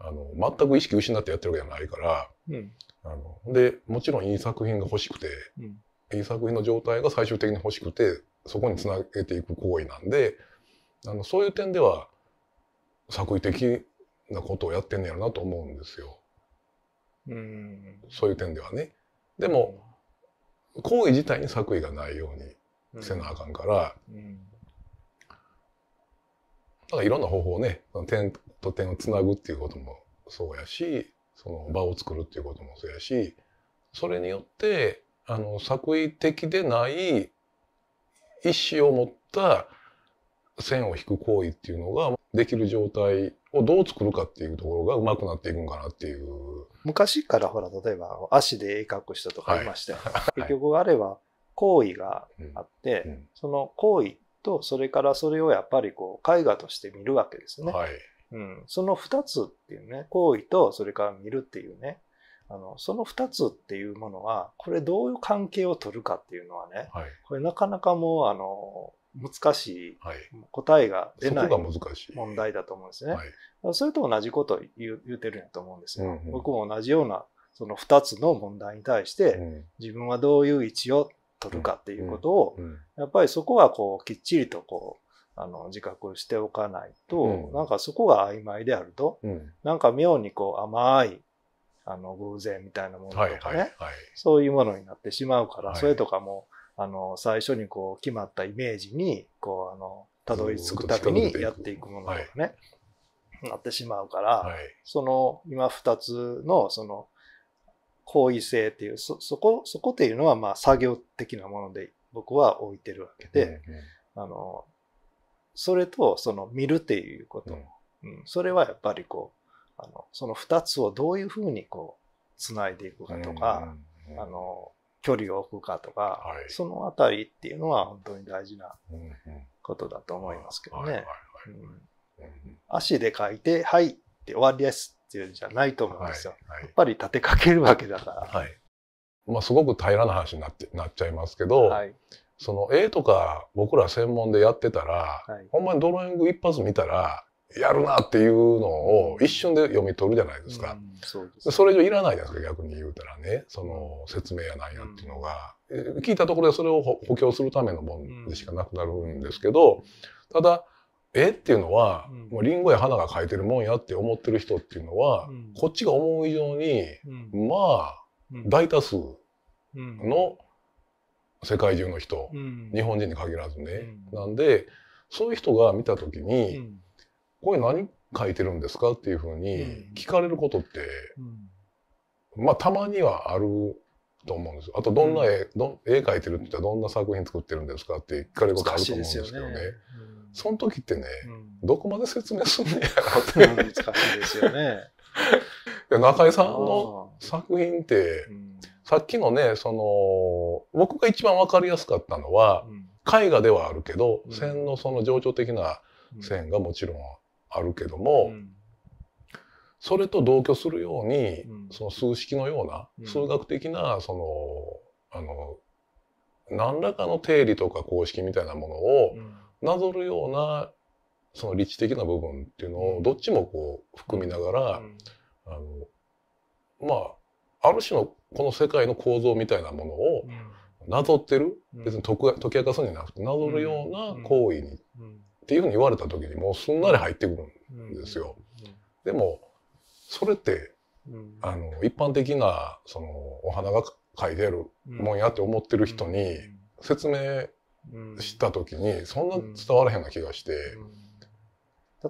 Speaker 2: あの全く意識失ってやってるわけじゃないから、うん、あのでもちろんいい作品が欲しくて、うん、いい作品の状態が最終的に欲しくてそこにつなげていく行為なんであのそういう点では作為的なことをやってんねやろなと思うんですよ。うんそういう点ではね。でも、行為自体に作為がないようにせなあかんから、うんうん、だからいろんな方法をね点と点をつなぐっていうこともそうやしその場を作るっていうこともそうやしそれによってあの作為的でない意思を持った線を引く行為っていうのができる状態をどう作るかっていうところがうまくなっていくんかなっていう。昔からほら、例え
Speaker 1: ば足で絵描く人とかいましたよ、はい、結局あれは行為があって、うんその行為とそれからそれをやっぱりこう絵画として見るわけですね。はい、うん、その二つっていうね、行為とそれから見るっていうね、あのその二つっていうものは、これどういう関係を取るかっていうのはね、はい、これなかなかもうあの難しい、はい、答えが出ない問題だと思うんですね。はい、それと同じことを言う言うてるんやと思うんですよ。うんうん、僕も同じようなその2つの問題に対して、うん、自分はどういう位置を取るかっていうことを、うんうん、やっぱりそこはこうきっちりとこうあの自覚しておかないと、なんかそこが曖昧であると、うん、なんか妙にこう甘いあの偶然みたいなものとかね、そういうものになってしまうから、それとかもあの、最初にこう、決まったイメージに、こう、あの、たどり着くたびにやっていくものがね、なってしまうから、その、今二つの、その、行為性っていう、そ、そこ、そこっていうのは、まあ、作業的なもので、僕は置いてるわけで、あの、それと、その、見るっていうこと、うん、うん、それはやっぱりこう、あの、その二つをどういうふうにこう、つないでいくかとか、うん、あの、距離を置くかとか、はい、そのあたりっていうのは本当に大事なことだと思いますけどね。足
Speaker 2: で書いて、はいって終わりですっていうんじゃないと思うんですよ。はいはい、やっぱり立てかけるわけだから。はいまあ、すごく平らな話になってなっちゃいますけど、はい、その絵とか僕ら専門でやってたら、はい、ほんまにドローイング一発見たらやるなっていうのを一瞬で読み取るじゃないですか。うんそすそれ以上いらないじゃないですか、逆に言うたらね。その説明やなんやっていうのが、うん、聞いたところでそれを補強するためのものでしかなくなるんですけど、ただ、絵っていうのは、うん、リンゴや花が描いてるもんやって思ってる人っていうのは、うん、こっちが思う以上に、うん、まあ、大多数の世界中の人、日本人に限らずね、なんでそういう人が見た時に、これ何書いてるんですかっていうふうに聞かれることって、まあたまにはあると思うんですあとどんな絵,、どん絵描いてるって言ったらどんな作品作ってるんですかって聞かれることあると思うんですけどね。その時ってね、どこまで説明すんねやろって。難しいですよね。<laughs> 中井さんの作品って、さっきのね、その、僕が一番わかりやすかったのは、絵画ではあるけど、線のその情緒的な線がもちろんあるけども、それと同居するように、その数式のような、数学的なそのあの何らかの定理とか公式みたいなものをなぞるようなその理知的な部分っていうのをどっちもこう含みながら、あのまあある種のこの世界の構造みたいなものをなぞってる、別に解き明かすんじゃなくてなぞるような行為にっていうふうに言われた時にもうすんなり入ってくるんですよ。でもそれって、あの一般的なそのお花が書いてあるもんやって思ってる人に説明した時にそんな伝わらへんな気がして。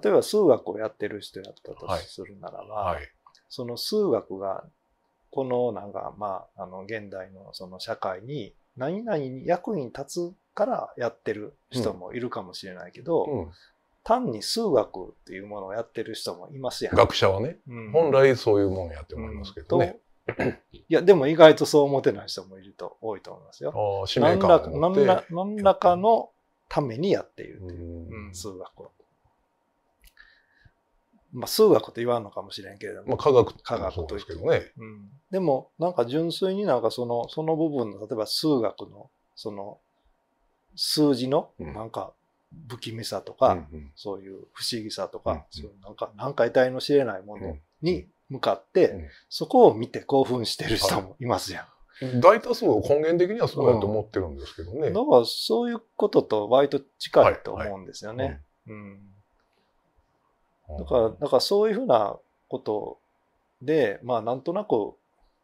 Speaker 2: 例えば数学をや
Speaker 1: ってる人やったとするならば、はいはい、その数学がこのなんかまああの現代のその社会に何々に役に立つからやってる人もいるかもしれないけど、うんうん、単に数学っていうものをやってる人もいますやん。学
Speaker 2: 者はね、本来そういうもんやって思いますけどね。
Speaker 1: いや、でも意外とそう思ってない人もいると、多いと思いますよ。何ら何ら何らかのためにやっているという、うん、数学を。まあ、数学と言わんのかもしれんけれども。まあ、科学科学とですけどね。うん、でも、なんか純粋になんかその、その部分の、例えば数学の、その、数字のなんか不気味さとか、うん、そういう不思議さとか、うん、そういうなんか何回体の知れないものに向かって、そこを見て興奮してる人もいますやん。大多数は根
Speaker 2: 源的にはそうやと思ってるんで
Speaker 1: すけどね。うん、だからそういうことと割と近いと思うんですよね。だから、だからそういうふうなことで、まあなんとなく、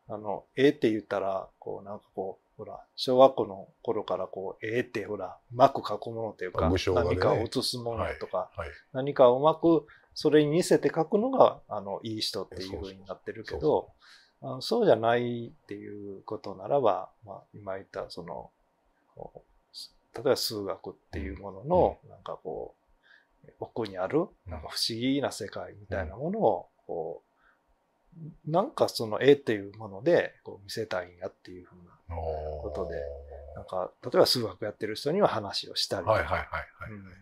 Speaker 1: あの、ええって言ったら、こうなんかこう、ほら、小学校の頃からこう、絵ってほら、うまく描くものというか、ね、何かを写すものとか、はいはい、何かをうまくそれに似せて描くのが、あの、いい人っていうふうになってるけど、そうじゃないっていうことならば、まあ、今言った、その、例えば数学っていうものの、なんかこう、奥にある、なんか不思議な世界みたいなものを、こう、なんかその絵っていうものでこう見せたいんやっていうふうなことで、なんか、例えば数学やってる人には話をしたり。はいはいはい、はい。うん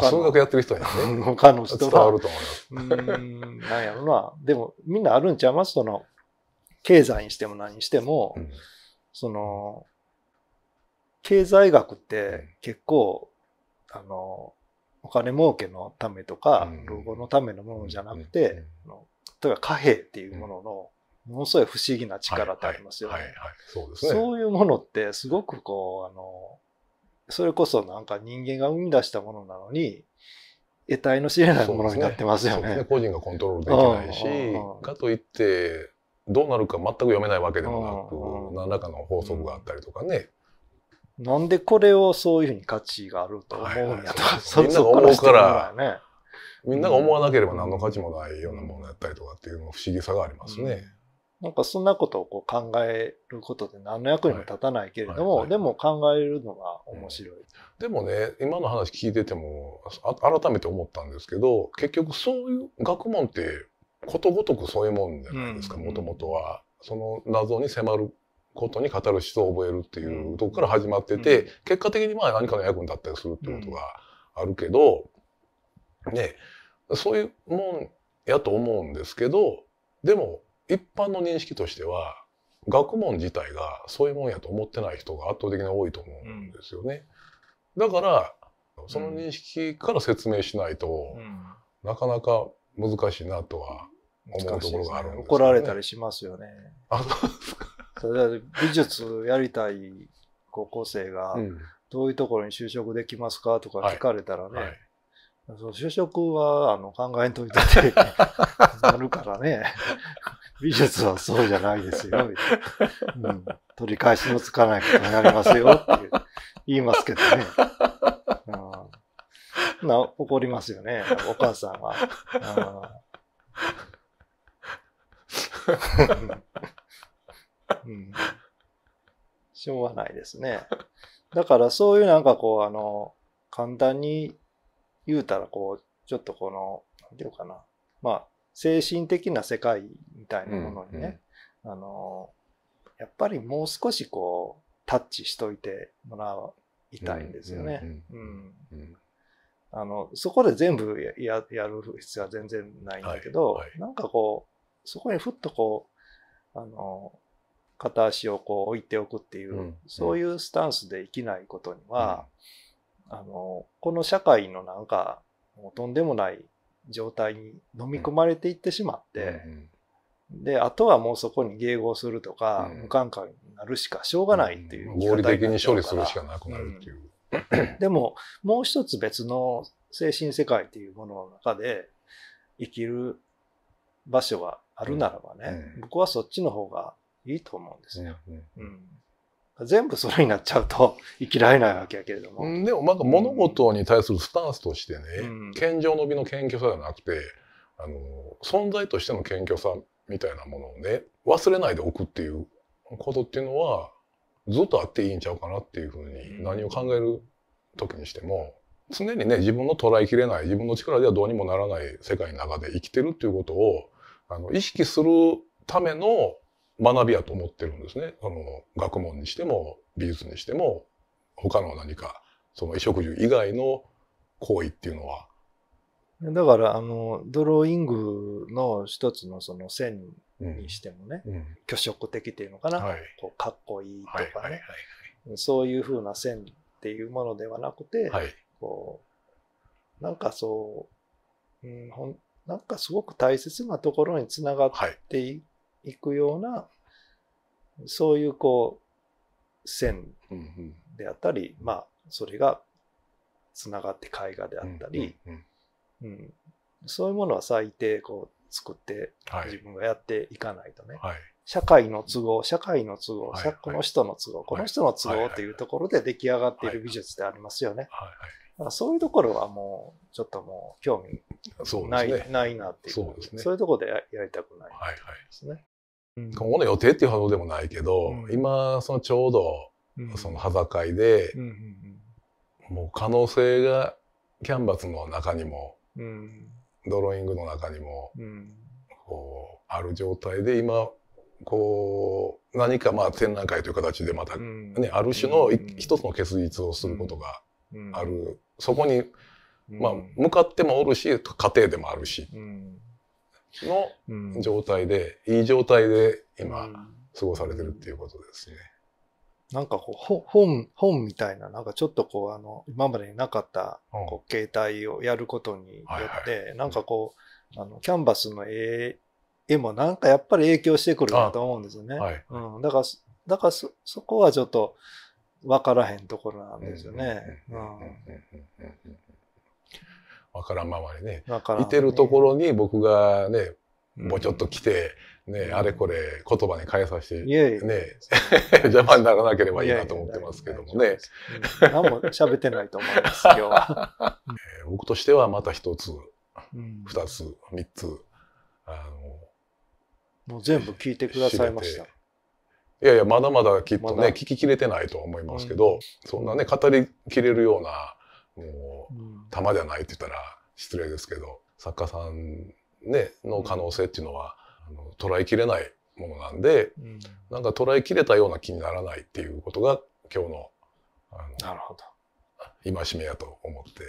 Speaker 1: 数学やってる人やね。<laughs> 他の人は。伝わると思います。うん、なんやろな。でも、みんなあるんちゃいますその、経済にしても何にしても、うん、その、経済学って結構、あの、お金儲けのためとか、老後のためのものじゃなくて、例えば貨幣っていうもののものすごい不思議な力ってありますよね。そういうものってすごくこう、あの、それこそなんか人間が生み出したものなのに、得体の知れないものになってますよね。ね個
Speaker 2: 人がコントロールできないし、かといって、どうなるか全く読めないわけでもなく、何らかの法則があったりとかね。なんでこれをそういうふうに価値があると思うんやとか、<laughs> みんなが思うから、みんなが思わなければ何の価値もないようなものやったりとかっていうの不思議さがありますね。
Speaker 1: なんかそんなことをこう考えることで何の役にも立たないけれども、はいはいはい、でも考えるのが
Speaker 2: 面白い、うん、でもね今の話聞いてても改めて思ったんですけど結局そういう学問ってことごとくそういうもんじゃないですかもともとは。その謎に迫ることに語る思を覚えるっていうとこから始まってて、うん、結果的にまあ何かの役に立ったりするってことがあるけど、ねそういうもんやと思うんですけどでも一般の認識としては学問自体がそういうもんやと思ってない人が圧倒的に多いと思うんですよね。うん、だからその認識から説明しないと、うん、なかなか難しいなとは思うところがあるんです、ね,、ね怒られたりしますよね。あ
Speaker 1: そ美術やりたい高校生がどういうところに就職できますかとか聞かれたらね、はいはい就職はあの考えんといて <laughs> なるからね美術はそうじゃないですよ。<laughs> うん、取り返しのつかないことになりますよって言いますけどね。うん、な怒りますよね、お母さんは。うん、しょうがないですね。だからそういうなんかこう、あの、簡単に言うたらこう、ちょっとこの、なんていうかな。まあ、精神的な世界みたいなものにね、うんうん、あの、やっぱりもう少しこう、タッチしといてもらいたいんですよね。あの、そこで全部ややる必要は全然ないんだけど、はいはい、なんかこう、そこにふっとこう、あの、片足をこう置いておくっていう、うんうん、そういうスタンスで生きないことには、うん、あの、この社会のなんか、もうとんでもない状態に飲み込まれていってしまって、で、あとはもうそこに迎合するとか、無感覚になるしかしょうがないっていう、合理的に処理するしかなくなるっていう。でも、もう一つ別の精神世界っていうものの中で生きる場所があるならばね、僕はそっちの方が
Speaker 2: いいと思うんですよ。うん全部それになっちゃうと <laughs> 生きられないわけやけれども。でもなんか物事に対するスタンスとしてね、うん、謙譲の美の謙虚さじゃなくてあの存在としての謙虚さみたいなものをね忘れないでおくっていうことっていうのはずっとあっていいんちゃうかなっていうふうに何を考える時にしても常にね自分の捉えきれない自分の力ではどうにもならない世界の中で生きてるっていうことをあの意識するための学びやと思ってるんですね。あの学問にしても美術にしても他の何かその衣食住以外の行為っていうのは。
Speaker 1: だからあのドローイングの一つのその線にしてもね、うん、虚飾的っていうのかな、はい、こうかっこいいとかね、はいはいそういうふうな線っていうものではなくて、はい、こうなんかそう、うん、ほんなんかすごく大切なところにつながっていく。はいいくようなそういうこう線であったり、うんうん、まあそれがつながって絵画であったり、うん、うんうん、そういうものは最低こう作って自分がやっていかないとね、はい、社会の都合社会の都合、はい、この人の都合、この人の都合っていうところで出来上がっている美術でありますよね。はいそういうところはもうちょっともう興味ないね、ないなっ
Speaker 2: ていうそうです、ね、そ
Speaker 1: ういうところでやりたくないですね。はいはい
Speaker 2: 今後の予定っていうほどでもないけど、今そのちょうどその端境で、もう可能性がキャンバスの中にも、ドローイングの中にも、こうある状態で今こう何かまあ展覧会という形でまた、ねある種の一つの結実をすることがある、そこに、まあ、向かってもおるし過程でもあるし。の状態で、うん、いい状態で今、過ごされてるっていうことですね。
Speaker 1: なんかこう、本、本みたいな、なんかちょっとこう、あの、今までになかった、こう、携帯をやることによって、はいはい、なんかこう、あの、キャンバスの絵、絵もなんかやっぱり影響してくるなと思うんですよね。はい、うん。だから、だからそ、そこはちょっと、わからへんところなんですよね。
Speaker 2: うん。わからんままにねいてるところに僕がねぼちょっと来て、ね、あれこれ言葉に変えさせて、ね、<laughs> 邪魔にならなければいいなと思ってますけどもね。
Speaker 1: 何も喋ってないと思います、今日は。
Speaker 2: 僕としてはまた一つ、二つ、三つ、あ
Speaker 1: の、もう全部聞いてくださいました。い
Speaker 2: やいや、まだまだきっとね、聞ききれてないと思いますけど、そんなね、語りきれるようなもう玉じゃないって言ったら失礼ですけど作家さん、ね、の可能性っていうのは、あの捉えきれないものなんで、なんか捉えきれたような気にならないっていうことが今日のあの戒めやと思って、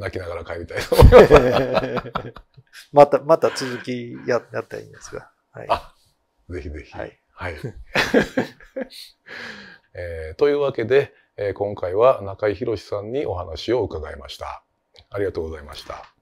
Speaker 2: 泣きながら帰りたいと思います。
Speaker 1: <laughs> また、また続きややったらいいんですが。はい、あ、ぜひぜひ。
Speaker 2: はい。はい、<laughs> えー、というわけで、え今回は中井宏さんにお話を伺いました。ありがとうございました。